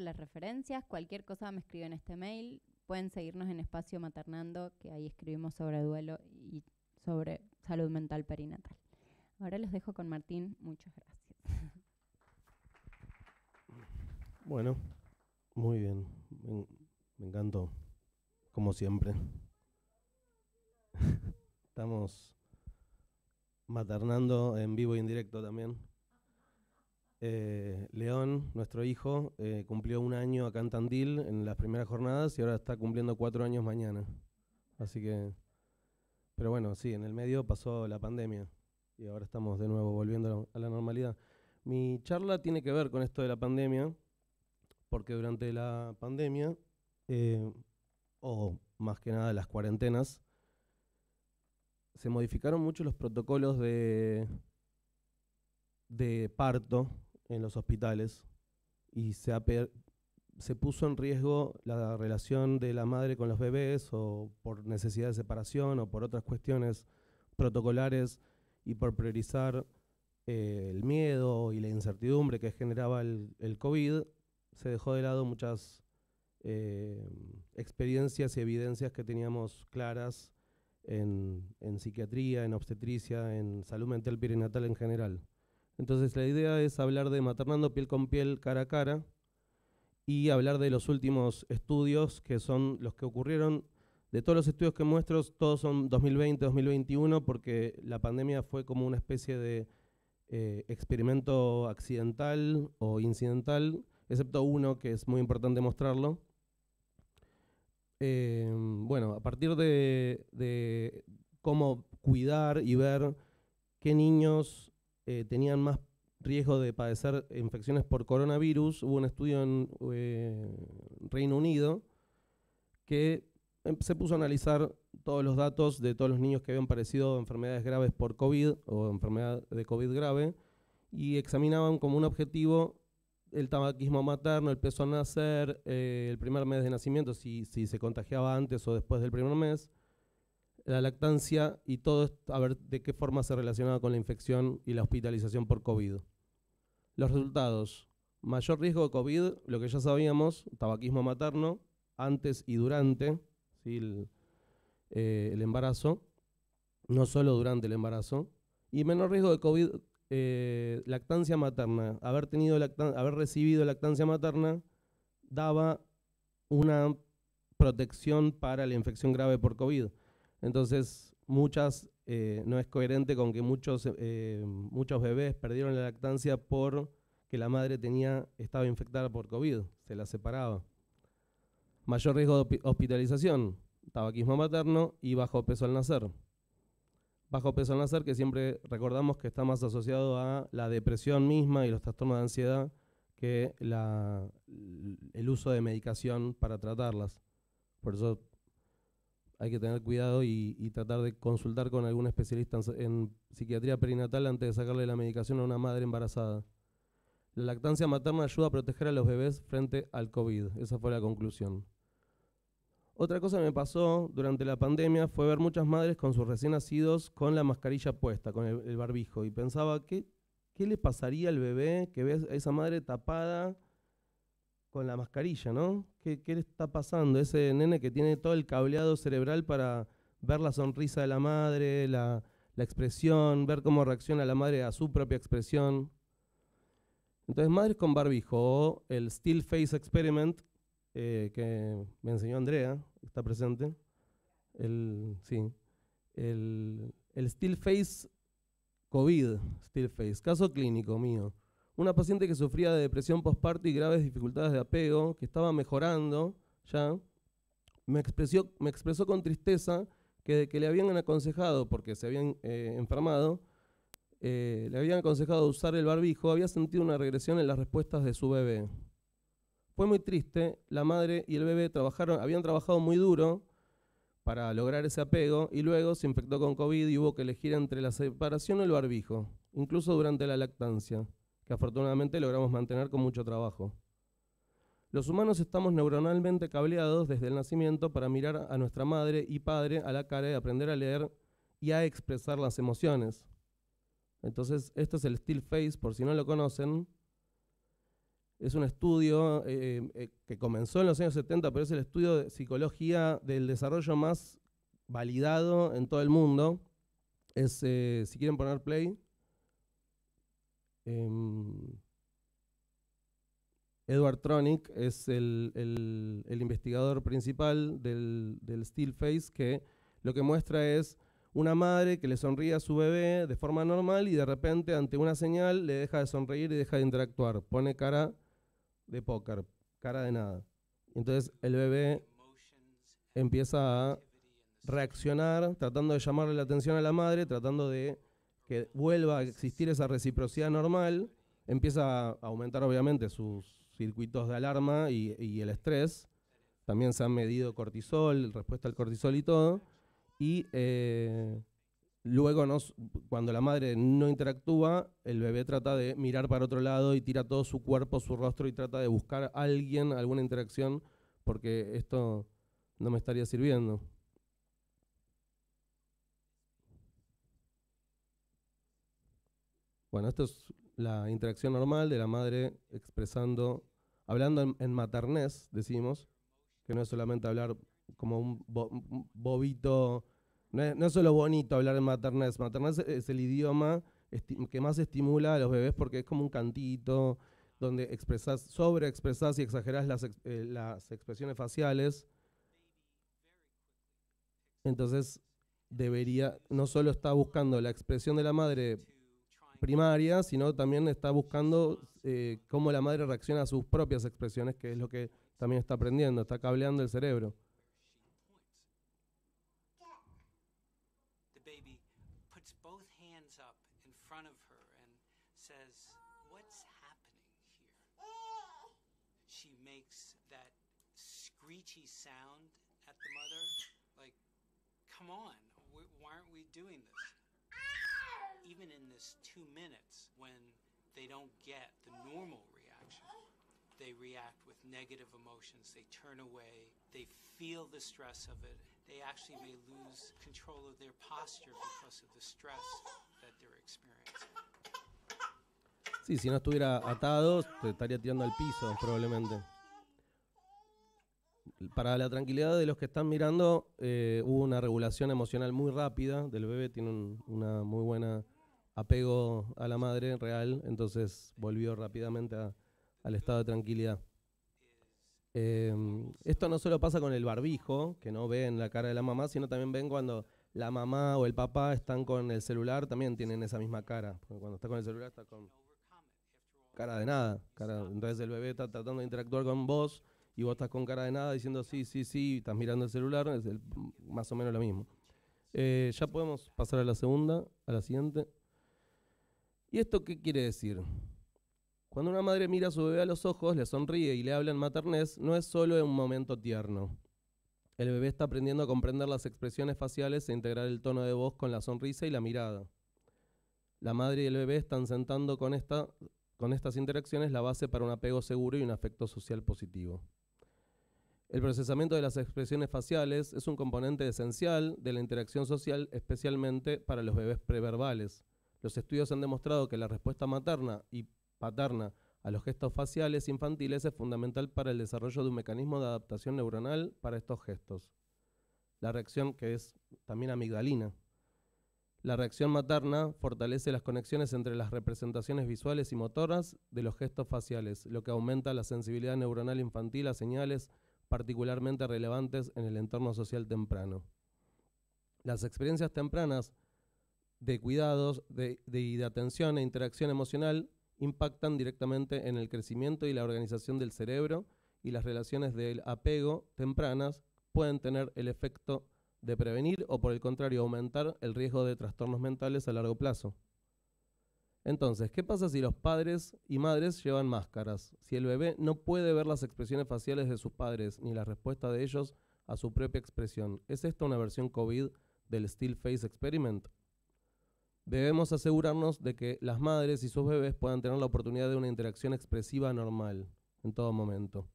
las referencias. Cualquier cosa me escriben este mail. Pueden seguirnos en Espacio Maternando, que ahí escribimos sobre duelo y sobre salud mental perinatal. Ahora los dejo con Martín. Muchas gracias. Bueno, muy bien. Me, me encantó, como siempre. Estamos maternando en vivo y en directo también. Eh, León, nuestro hijo, eh, cumplió un año acá en Tandil en las primeras jornadas y ahora está cumpliendo cuatro años mañana. Así que, pero bueno, sí, en el medio pasó la pandemia y ahora estamos de nuevo volviendo a la normalidad. Mi charla tiene que ver con esto de la pandemia, porque durante la pandemia, eh, o más que nada las cuarentenas, se modificaron mucho los protocolos de parto en los hospitales y se, se puso en riesgo la relación de la madre con los bebés o por necesidad de separación o por otras cuestiones protocolares y por priorizar eh, el miedo y la incertidumbre que generaba el, COVID, se dejó de lado muchas eh, experiencias y evidencias que teníamos claras en, en psiquiatría, en obstetricia, en salud mental perinatal en general. Entonces la idea es hablar de maternando piel con piel, cara a cara, y hablar de los últimos estudios, que son los que ocurrieron. De todos los estudios que muestro, todos son 2020-2021, porque la pandemia fue como una especie de eh, experimento accidental o incidental, excepto uno que es muy importante mostrarlo. Eh, bueno, a partir de, de cómo cuidar y ver qué niños eh, tenían más riesgo de padecer infecciones por coronavirus. Hubo un estudio en eh, Reino Unido que em, se puso a analizar todos los datos de todos los niños que habían padecido enfermedades graves por COVID o enfermedad de COVID grave y examinaban como un objetivo el tabaquismo materno, el peso a nacer, eh, el primer mes de nacimiento, si se contagiaba antes o después del primer mes, la lactancia y todo esto, a ver de qué forma se relacionaba con la infección y la hospitalización por COVID. Los resultados, mayor riesgo de COVID, lo que ya sabíamos, tabaquismo materno, antes y durante eh, el, embarazo, no solo durante el embarazo, y menor riesgo de COVID, eh, lactancia materna. Haber, tenido haber recibido lactancia materna daba una protección para la infección grave por COVID entonces, muchas, eh, no es coherente con que muchos, eh, muchos bebés perdieron la lactancia por que la madre tenía, estaba infectada por COVID, se la separaba. Mayor riesgo de hospitalización, tabaquismo materno y bajo peso al nacer. Bajo peso al nacer, que siempre recordamos que está más asociado a la depresión misma y los trastornos de ansiedad que la, el uso de medicación para tratarlas. Por eso hay que tener cuidado y, tratar de consultar con algún especialista en, psiquiatría perinatal antes de sacarle la medicación a una madre embarazada. La lactancia materna ayuda a proteger a los bebés frente al COVID. Esa fue la conclusión. Otra cosa que me pasó durante la pandemia fue ver muchas madres con sus recién nacidos con la mascarilla puesta, con el, barbijo, y pensaba, ¿qué, ¿qué le pasaría al bebé que vea a esa madre tapada con la mascarilla, no? ¿Qué, le está pasando? Ese nene que tiene todo el cableado cerebral para ver la sonrisa de la madre, la, expresión, ver cómo reacciona la madre a su propia expresión. Entonces, Madres con Barbijo, el Still Face Experiment, eh, que me enseñó Andrea, está presente. El, sí, el, el Still Face COVID, Still Face, caso clínico mío. Una paciente que sufría de depresión postparto y graves dificultades de apego, que estaba mejorando ya, me expresó, con tristeza que que le habían aconsejado, porque se habían eh, enfermado, eh, le habían aconsejado usar el barbijo, había sentido una regresión en las respuestas de su bebé. Fue muy triste, la madre y el bebé trabajaron, habían trabajado muy duro para lograr ese apego y luego se infectó con COVID y hubo que elegir entre la separación o el barbijo, incluso durante la lactancia que afortunadamente logramos mantener con mucho trabajo. Los humanos estamos neuronalmente cableados desde el nacimiento para mirar a nuestra madre y padre a la cara y aprender a leer y a expresar las emociones. Entonces, esto es el still face, por si no lo conocen. Es un estudio eh, eh, que comenzó en los años 70, pero es el estudio de psicología del desarrollo más validado en todo el mundo. Es, eh, si quieren poner play. Em, Edward tronic es el, investigador principal del, del Face que lo que muestra es una madre que le sonríe a su bebé de forma normal y de repente ante una señal le deja de sonreír y deja de interactuar. Pone cara de póker, cara de nada. Entonces el bebé empieza a reaccionar tratando de llamarle la atención a la madre, tratando de vuelva a existir esa reciprocidad normal, empieza a aumentar obviamente sus circuitos de alarma y, el estrés. También se han medido cortisol, respuesta al cortisol y todo. Y eh, luego, nos, cuando la madre no interactúa, el bebé trata de mirar para otro lado y tira todo su cuerpo, su rostro y trata de buscar a alguien, alguna interacción, porque esto no me estaría sirviendo. Bueno, esto es la interacción normal de la madre expresando, hablando en, maternés, decimos, que no es solamente hablar como un, bobito, no es, solo bonito hablar en maternés, maternés es el idioma que más estimula a los bebés porque es como un cantito donde expresas, expresás y exagerás las, eh, las expresiones faciales. Entonces, debería, no solo está buscando la expresión de la madre primaria, sino también está buscando eh, cómo la madre reacciona a sus propias expresiones, que es lo que también está aprendiendo, está cableando el cerebro. She makes that screechy sound at the mother like come on why aren't we doing this even in this two minutes when they don't get the normal reaction, they react with negative emotions, they turn away, they feel the stress of it, they actually may lose control of their posture because of the stress that they're experiencing. Sí, si no estuviera atado, te estaría tirando al piso, probablemente. Para la tranquilidad de los que están mirando, eh, hubo una regulación emocional muy rápida del bebé, tiene un, una muy buena apego a la madre real, entonces volvió rápidamente al estado de tranquilidad. Em, esto no solo pasa con el barbijo, que no ven la cara de la mamá, sino también ven cuando la mamá o el papá están con el celular, también tienen esa misma cara. cuando está con el celular está con cara de nada. entonces el bebé está tratando de interactuar con vos y vos estás con cara de nada diciendo sí, sí, sí, estás mirando el celular, es más o menos lo mismo. Eh, ya podemos pasar a la segunda, a la siguiente. ¿Y esto qué quiere decir? Cuando una madre mira a su bebé a los ojos, le sonríe y le habla en maternés, no es solo un momento tierno. El bebé está aprendiendo a comprender las expresiones faciales e integrar el tono de voz con la sonrisa y la mirada. La madre y el bebé están sentando con, esta, con estas interacciones la base para un apego seguro y un afecto social positivo. El procesamiento de las expresiones faciales es un componente esencial de la interacción social, especialmente para los bebés preverbales. Los estudios han demostrado que la respuesta materna y paterna a los gestos faciales infantiles es fundamental para el desarrollo de un mecanismo de adaptación neuronal para estos gestos. La reacción, que es también amigdalina, la reacción materna fortalece las conexiones entre las representaciones visuales y motoras de los gestos faciales, lo que aumenta la sensibilidad neuronal infantil a señales particularmente relevantes en el entorno social temprano. Las experiencias tempranas de cuidados de, y de atención e interacción emocional impactan directamente en el crecimiento y la organización del cerebro y las relaciones del apego tempranas pueden tener el efecto de prevenir o por el contrario aumentar el riesgo de trastornos mentales a largo plazo. Entonces, ¿qué pasa si los padres y madres llevan máscaras? Si el bebé no puede ver las expresiones faciales de sus padres ni la respuesta de ellos a su propia expresión, ¿es esta una versión COVID del Still Face Experiment? Debemos asegurarnos de que las madres y sus bebés puedan tener la oportunidad de una interacción expresiva normal en todo momento.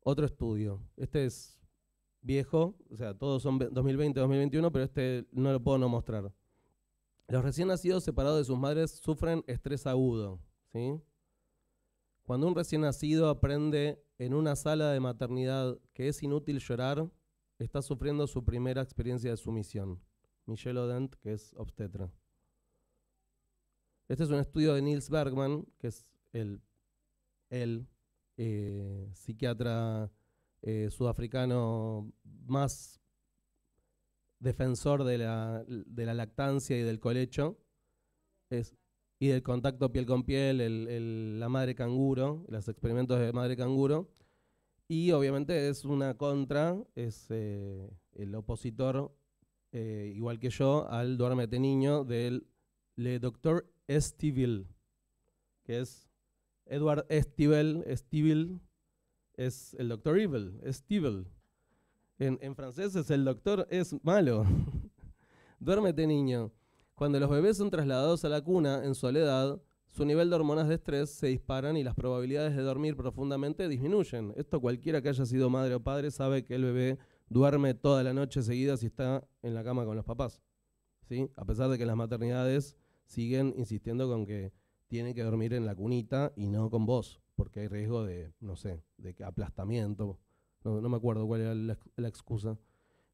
Otro estudio. Este es viejo, o sea, todos son 2020-2021, pero este no lo puedo no mostrar. Los recién nacidos separados de sus madres sufren estrés agudo. ¿sí? Cuando un recién nacido aprende en una sala de maternidad que es inútil llorar, está sufriendo su primera experiencia de sumisión. Michelle Odent, que es obstetra. Este es un estudio de Niels Bergman, que es el, el eh, psiquiatra eh, sudafricano más defensor de la, lactancia y del colecho es, y del contacto piel con piel, la madre canguro, los experimentos de madre canguro. Y obviamente es una contra, es eh, el opositor eh, igual que yo, al Duérmete Niño del Le Doctor que es Edward Estivel, es el Doctor Evil, Estivel. En, en francés es el doctor es malo. Duérmete niño. Cuando los bebés son trasladados a la cuna en soledad, su nivel de hormonas de estrés se disparan y las probabilidades de dormir profundamente disminuyen. Esto cualquiera que haya sido madre o padre sabe que el bebé duerme toda la noche seguida si está en la cama con los papás. ¿sí? A pesar de que las maternidades siguen insistiendo con que tiene que dormir en la cunita y no con vos, porque hay riesgo de, no sé, de aplastamiento. No, me acuerdo cuál era la, excusa.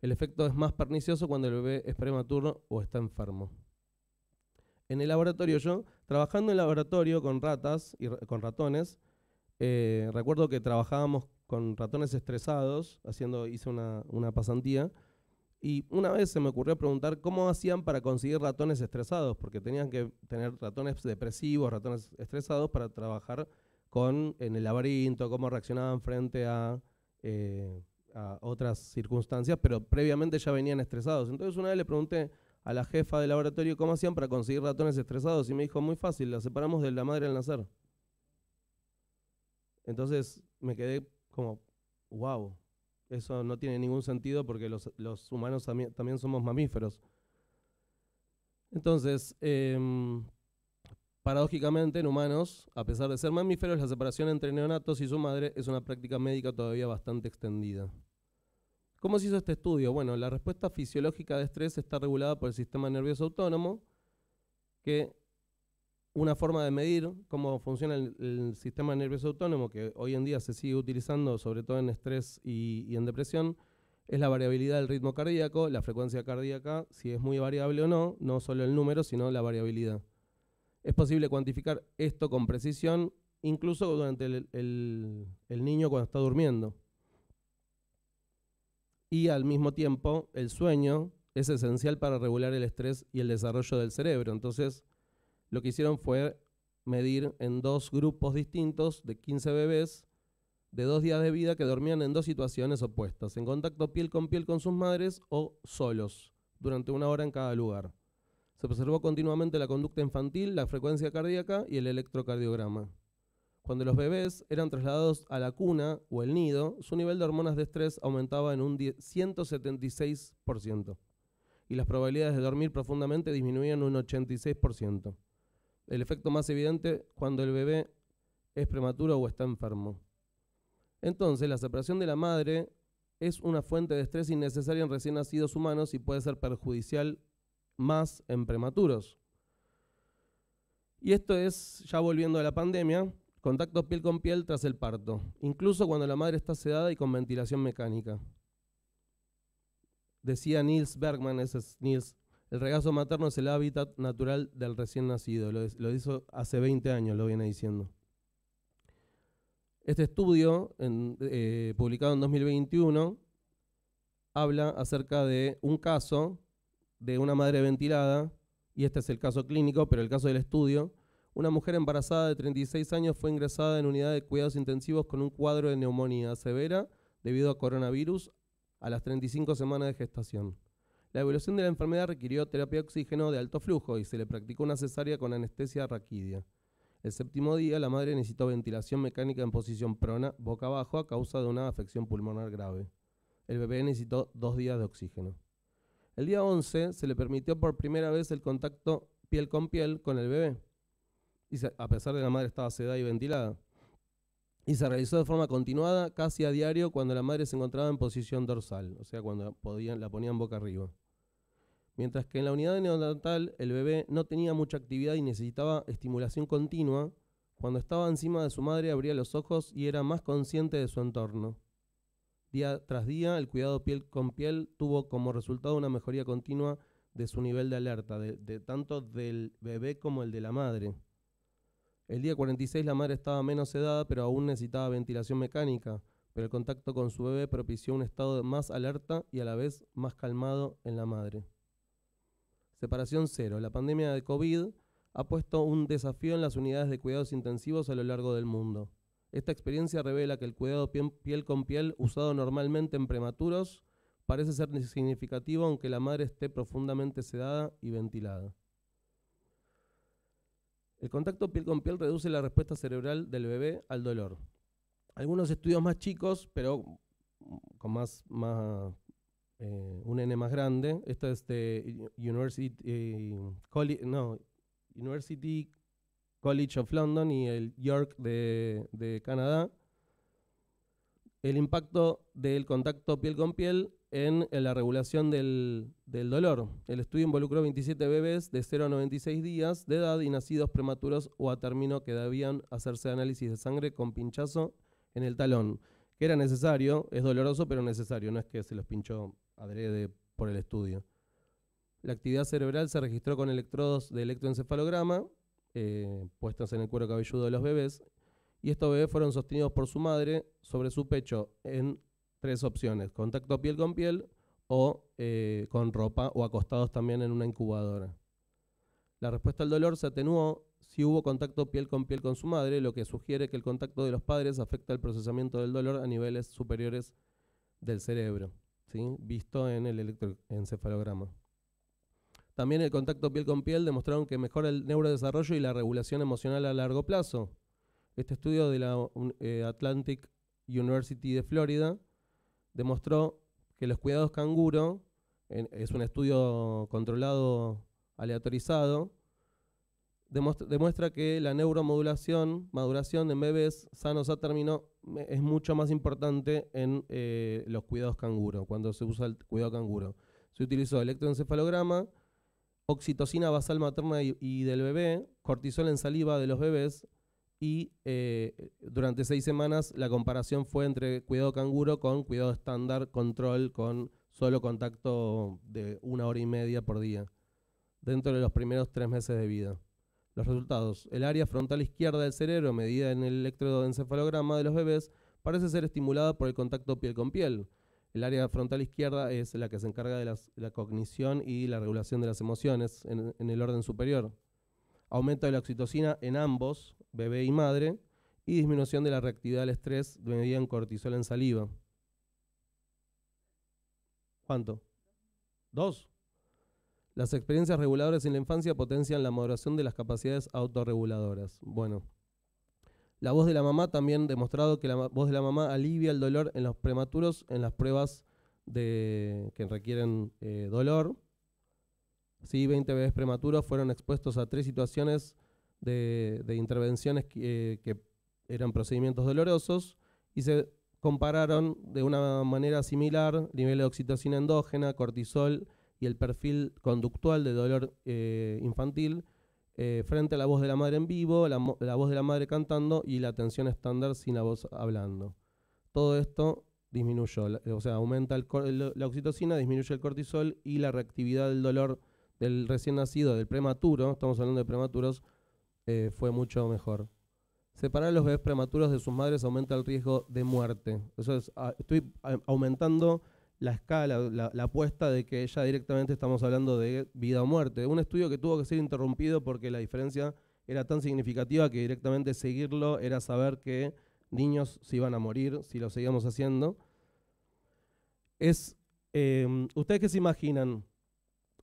El efecto es más pernicioso cuando el bebé es prematuro o está enfermo. En el laboratorio yo, trabajando en el laboratorio con ratas y con ratones, eh, recuerdo que trabajábamos con ratones estresados, haciendo, hice una, pasantía, y una vez se me ocurrió preguntar cómo hacían para conseguir ratones estresados, porque tenían que tener ratones depresivos, ratones estresados para trabajar con, en el laberinto, cómo reaccionaban frente a, eh, a otras circunstancias, pero previamente ya venían estresados. Entonces una vez le pregunté a la jefa del laboratorio cómo hacían para conseguir ratones estresados y me dijo, muy fácil, la separamos de la madre al nacer. Entonces me quedé como, wow, eso no tiene ningún sentido porque los, humanos también, somos mamíferos. Entonces, em, paradójicamente en humanos, a pesar de ser mamíferos, la separación entre neonatos y su madre es una práctica médica todavía bastante extendida. ¿Cómo se hizo este estudio? Bueno, la respuesta fisiológica de estrés está regulada por el sistema nervioso autónomo, que una forma de medir cómo funciona el, sistema nervioso autónomo, que hoy en día se sigue utilizando, sobre todo en estrés y, en depresión, es la variabilidad del ritmo cardíaco, la frecuencia cardíaca, si es muy variable o no, no solo el número, sino la variabilidad. Es posible cuantificar esto con precisión, incluso durante el, el niño cuando está durmiendo. Y al mismo tiempo, el sueño es esencial para regular el estrés y el desarrollo del cerebro. Entonces, lo que hicieron fue medir en dos grupos distintos de 15 bebés de dos días de vida que dormían en dos situaciones opuestas, en contacto piel con piel con sus madres o solos, durante una hora en cada lugar. Se observó continuamente la conducta infantil, la frecuencia cardíaca y el electrocardiograma. Cuando los bebés eran trasladados a la cuna o el nido, su nivel de hormonas de estrés aumentaba en un 176% y las probabilidades de dormir profundamente disminuían un 86%. El efecto más evidente cuando el bebé es prematuro o está enfermo. Entonces, la separación de la madre es una fuente de estrés innecesaria en recién nacidos humanos y puede ser perjudicial más en prematuros. Y esto es, ya volviendo a la pandemia, contacto piel con piel tras el parto, incluso cuando la madre está sedada y con ventilación mecánica. Decía Niels Bergman, ese es Niels el regazo materno es el hábitat natural del recién nacido. Lo, hizo hace 20 años, lo viene diciendo. Este estudio, eh, publicado en 2021, habla acerca de un caso de una madre ventilada, y este es el caso clínico, pero el caso del estudio. Una mujer embarazada de 36 años fue ingresada en unidad de cuidados intensivos con un cuadro de neumonía severa debido a coronavirus a las 35 semanas de gestación. La evolución de la enfermedad requirió terapia de oxígeno de alto flujo y se le practicó una cesárea con anestesia raquídea. El séptimo día, la madre necesitó ventilación mecánica en posición prona, boca abajo, a causa de una afección pulmonar grave. El bebé necesitó dos días de oxígeno. El día 11 se le permitió por primera vez el contacto piel con piel con el bebé, y a pesar de que la madre estaba sedada y ventilada. Y se realizó de forma continuada, casi a diario, cuando la madre se encontraba en posición dorsal, o sea, cuando podían, la ponían boca arriba. Mientras que en la unidad neonatal el bebé no tenía mucha actividad y necesitaba estimulación continua, cuando estaba encima de su madre abría los ojos y era más consciente de su entorno. Día tras día, el cuidado piel con piel tuvo como resultado una mejoría continua de su nivel de alerta, tanto del bebé como el de la madre. El día 46 la madre estaba menos sedada, pero aún necesitaba ventilación mecánica, pero el contacto con su bebé propició un estado más alerta y a la vez más calmado en la madre. Separación cero. La pandemia de COVID ha puesto un desafío en las unidades de cuidados intensivos a lo largo del mundo. Esta experiencia revela que el cuidado piel con piel usado normalmente en prematuros parece ser significativo aunque la madre esté profundamente sedada y ventilada. El contacto piel con piel reduce la respuesta cerebral del bebé al dolor. Algunos estudios más chicos, pero con más, más eh, un N más grande. esto es de University, eh, College, University College of London y el York de, Canadá. El impacto del contacto piel con piel en, la regulación del, del, dolor. El estudio involucró 27 bebés de 0 a 96 días de edad y nacidos prematuros o a término que debían hacerse análisis de sangre con pinchazo en el talón, que era necesario, es doloroso pero necesario, no es que se los pinchó adrede por el estudio. La actividad cerebral se registró con electrodos de electroencefalograma eh, puestos en el cuero cabelludo de los bebés y estos bebés fueron sostenidos por su madre sobre su pecho en tres opciones, contacto piel con piel o eh, con ropa o acostados también en una incubadora. La respuesta al dolor se atenuó si hubo contacto piel con piel con su madre, lo que sugiere que el contacto de los padres afecta el procesamiento del dolor a niveles superiores del cerebro visto en el electroencefalograma. También el contacto piel con piel demostraron que mejora el neurodesarrollo y la regulación emocional a largo plazo. Este estudio de la eh, Atlantic University de Florida demostró que los cuidados canguro, es un estudio controlado aleatorizado, demuestra, que la neuromodulación, maduración en bebés sanos a término, es mucho más importante en eh, los cuidados canguro, cuando se usa el cuidado canguro. Se utilizó electroencefalograma, oxitocina basal materna y, del bebé, cortisol en saliva de los bebés, y eh, durante seis semanas la comparación fue entre cuidado canguro con cuidado estándar, control, con solo contacto de una hora y media por día, dentro de los primeros tres meses de vida. Los resultados. El área frontal izquierda del cerebro, medida en el electroencefalograma de los bebés, parece ser estimulada por el contacto piel con piel. El área frontal izquierda es la que se encarga de la cognición y la regulación de las emociones en, el orden superior. Aumento de la oxitocina en ambos, bebé y madre, y disminución de la reactividad al estrés medida en cortisol en saliva. ¿Cuánto? ¿Dos? Las experiencias reguladoras en la infancia potencian la moderación de las capacidades autorreguladoras. Bueno. La voz de la mamá también ha demostrado que la voz de la mamá alivia el dolor en los prematuros en las pruebas de, que requieren eh, dolor. Sí, 20 bebés prematuros fueron expuestos a tres situaciones de, intervenciones que, eh, que eran procedimientos dolorosos y se compararon de una manera similar nivel de oxitocina endógena, cortisol y el perfil conductual de dolor eh, infantil eh, frente a la voz de la madre en vivo, la, voz de la madre cantando y la atención estándar sin la voz hablando. Todo esto disminuyó, o sea, aumenta la oxitocina, disminuye el cortisol y la reactividad del dolor del recién nacido, del prematuro, estamos hablando de prematuros, eh, fue mucho mejor. Separar a los bebés prematuros de sus madres aumenta el riesgo de muerte. Eso ah, estoy ah, aumentando la escala, la, apuesta de que ya directamente estamos hablando de vida o muerte. Un estudio que tuvo que ser interrumpido porque la diferencia era tan significativa que directamente seguirlo era saber que niños se iban a morir si lo seguíamos haciendo. Es, em, ¿Ustedes que se imaginan?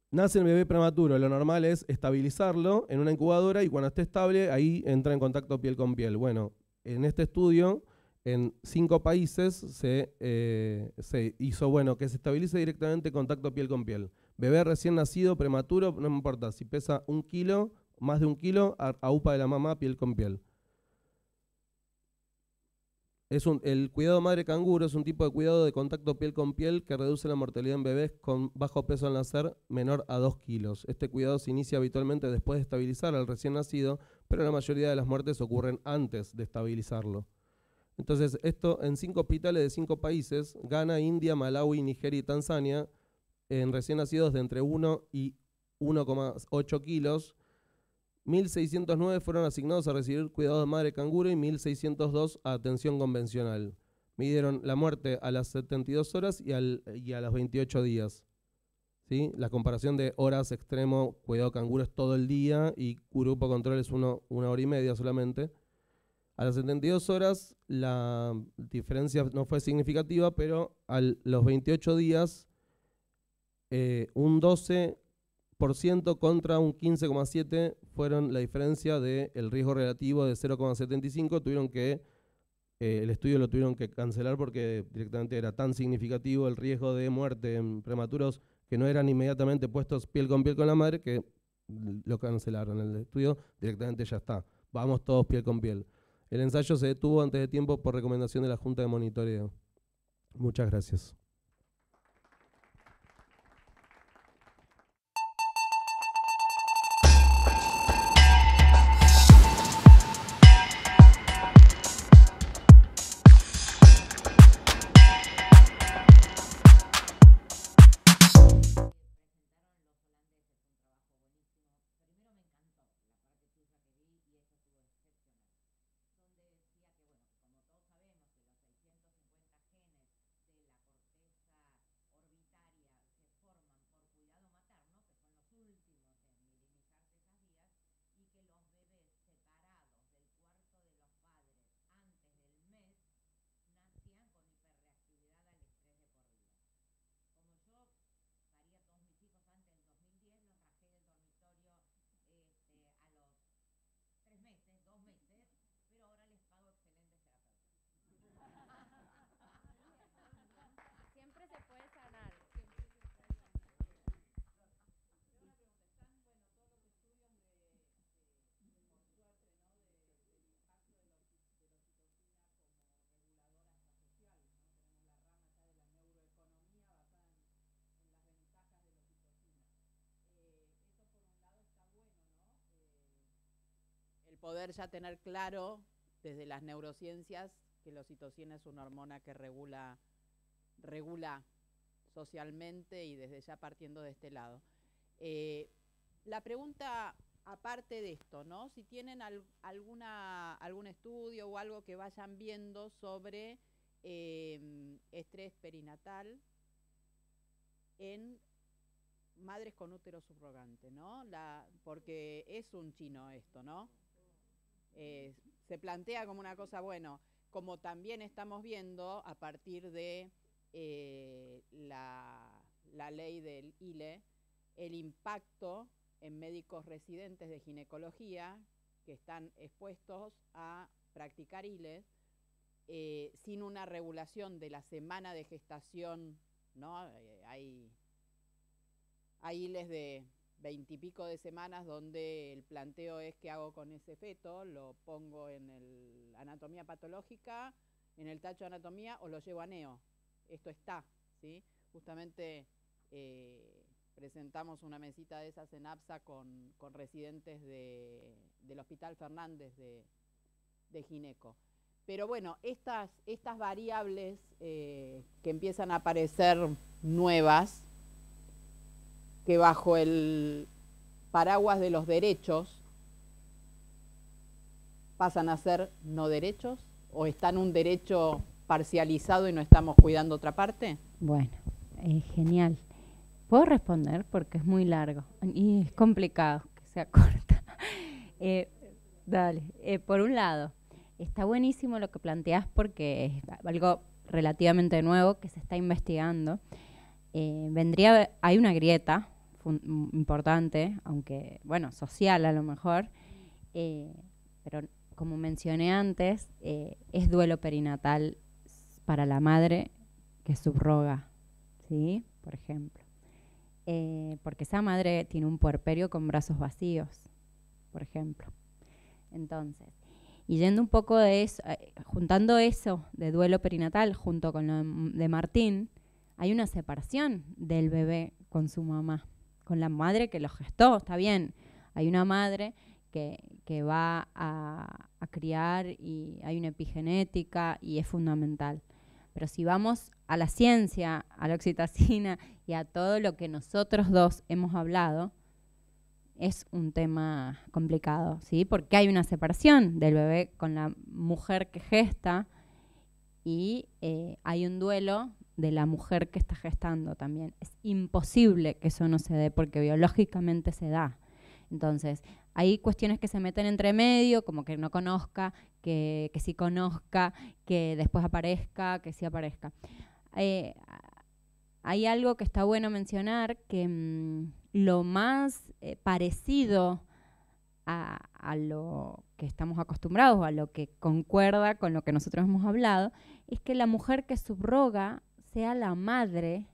Nace el bebé prematuro, lo normal es estabilizarlo en una incubadora y cuando esté estable ahí entra en contacto piel con piel. Bueno, en este estudio en cinco países eh, se, hizo bueno que se estabilice directamente contacto piel con piel. Bebé recién nacido, prematuro, no importa, si pesa un kilo, más de un kilo, a, UPA de la mamá, piel con piel. Es el cuidado madre canguro es un tipo de cuidado de contacto piel con piel que reduce la mortalidad en bebés con bajo peso al nacer menor a 2 kilos. Este cuidado se inicia habitualmente después de estabilizar al recién nacido, pero la mayoría de las muertes ocurren antes de estabilizarlo. Entonces, esto en cinco hospitales de cinco países, Ghana, India, Malawi, Nigeria y Tanzania, en recién nacidos de entre 1 y 1,8 kilos, 1.609 fueron asignados a recibir cuidado de madre canguro y 1.602 a atención convencional. Midieron la muerte a las 72 horas y, a los 28 días. La comparación de horas extremo, cuidado canguro es todo el día y grupo control es una hora y media solamente. A las 72 horas la diferencia no fue significativa, pero a los 28 días eh, un 12% contra un 15,7% fueron la diferencia del riesgo relativo de 0,75. Tuvieron que, eh, el estudio lo tuvieron que cancelar porque directamente era tan significativo el riesgo de muerte en prematuros que no eran inmediatamente puestos piel con piel con la madre que lo cancelaron. El estudio directamente ya está. Vamos todos piel con piel. El ensayo se detuvo antes de tiempo por recomendación de la Junta de Monitoreo. Muchas gracias. poder ya tener claro desde las neurociencias que la citocina es una hormona que regula, socialmente y desde ya partiendo de este lado. Eh, la pregunta aparte de esto, ¿no? Si tienen alguna, algún estudio o algo que vayan viendo sobre em, estrés perinatal en madres con útero subrogante, ¿no? porque es un chino esto, ¿no? Eh, se plantea como una cosa, bueno, como también estamos viendo a partir de eh, la, ley del ILE, el impacto en médicos residentes de ginecología que están expuestos a practicar ILE eh, sin una regulación de la semana de gestación, ¿no? hay, hay ILES de veintipico de semanas donde el planteo es qué hago con ese feto, lo pongo en el anatomía patológica, en el tacho de anatomía o lo llevo a neo. Esto está, ¿sí? Justamente eh, presentamos una mesita de esas en APSA con, residentes del Hospital Fernández de, Gineco. Pero bueno, estas, estas variables eh, que empiezan a aparecer nuevas, que bajo el paraguas de los derechos pasan a ser no derechos o están un derecho parcializado y no estamos cuidando otra parte? Bueno, es eh, genial. Puedo responder porque es muy largo y es complicado que sea corta. Eh, dale, eh, por un lado, está buenísimo lo que planteas porque es algo relativamente nuevo que se está investigando eh, hay una grieta importante, aunque, bueno, social a lo mejor, eh, pero como mencioné antes, eh, es duelo perinatal para la madre que subroga, ¿sí? Por ejemplo. porque esa madre tiene un puerperio con brazos vacíos, por ejemplo. Entonces, y yendo un poco de eso, juntando eso de duelo perinatal junto con lo de Martín, hay una separación del bebé con su mamá, con la madre que lo gestó, está bien, hay una madre que, va a, criar y hay una epigenética y es fundamental. Pero si vamos a la ciencia, a la oxitocina y a todo lo que nosotros dos hemos hablado, es un tema complicado, ¿sí? Porque hay una separación del bebé con la mujer que gesta y eh, hay un duelo de la mujer que está gestando también. Es imposible que eso no se dé porque biológicamente se da. Entonces, hay cuestiones que se meten entre medio, como que no conozca, que, que sí conozca, que después aparezca, que sí aparezca. Eh, hay algo que está bueno mencionar, que mm, lo más eh, parecido a, a, lo que estamos acostumbrados, a lo que concuerda con lo que nosotros hemos hablado, es que la mujer que subroga sea la madre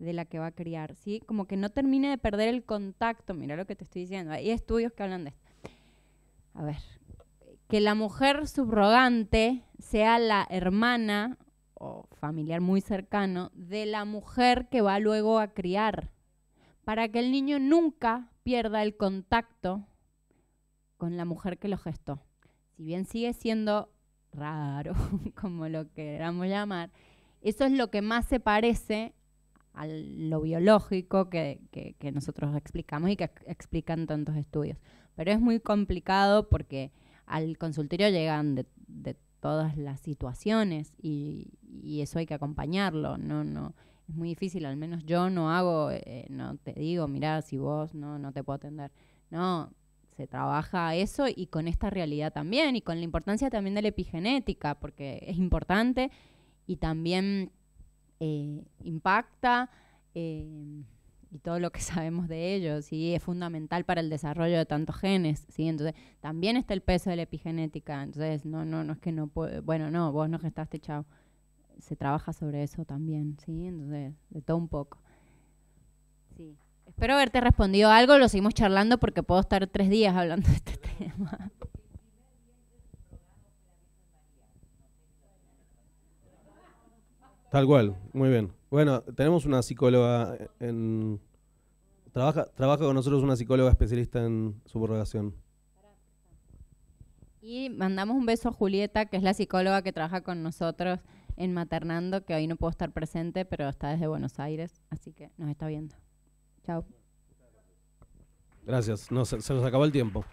de la que va a criar, ¿sí? Como que no termine de perder el contacto, mira lo que te estoy diciendo, hay estudios que hablan de esto. A ver, que la mujer subrogante sea la hermana o familiar muy cercano de la mujer que va luego a criar, para que el niño nunca pierda el contacto con la mujer que lo gestó. Si bien sigue siendo raro, como lo queramos llamar, eso es lo que más se parece a lo biológico que, nosotros explicamos y que explican tantos estudios. Pero es muy complicado porque al consultorio llegan de, todas las situaciones y, eso hay que acompañarlo. No, no, es muy difícil, al menos yo no hago, eh, no te digo, mirá, si vos no, no te puedo atender. No, se trabaja eso y con esta realidad también y con la importancia también de la epigenética, porque es importante y también eh, impacta eh, y todo lo que sabemos de ellos, Y es fundamental para el desarrollo de tantos genes, ¿sí? entonces también está el peso de la epigenética, entonces no, no, no es que no bueno, no, vos no gestaste, chavo. se trabaja sobre eso también, ¿sí? entonces de todo un poco. Espero haberte respondido algo, lo seguimos charlando porque puedo estar tres días hablando de este tema. Tal cual, muy bien. Bueno, tenemos una psicóloga en... Trabaja, trabaja con nosotros una psicóloga especialista en subrogación. Y mandamos un beso a Julieta, que es la psicóloga que trabaja con nosotros en Maternando, que hoy no puedo estar presente, pero está desde Buenos Aires, así que nos está viendo. Chao. Gracias, no, se nos acabó el tiempo.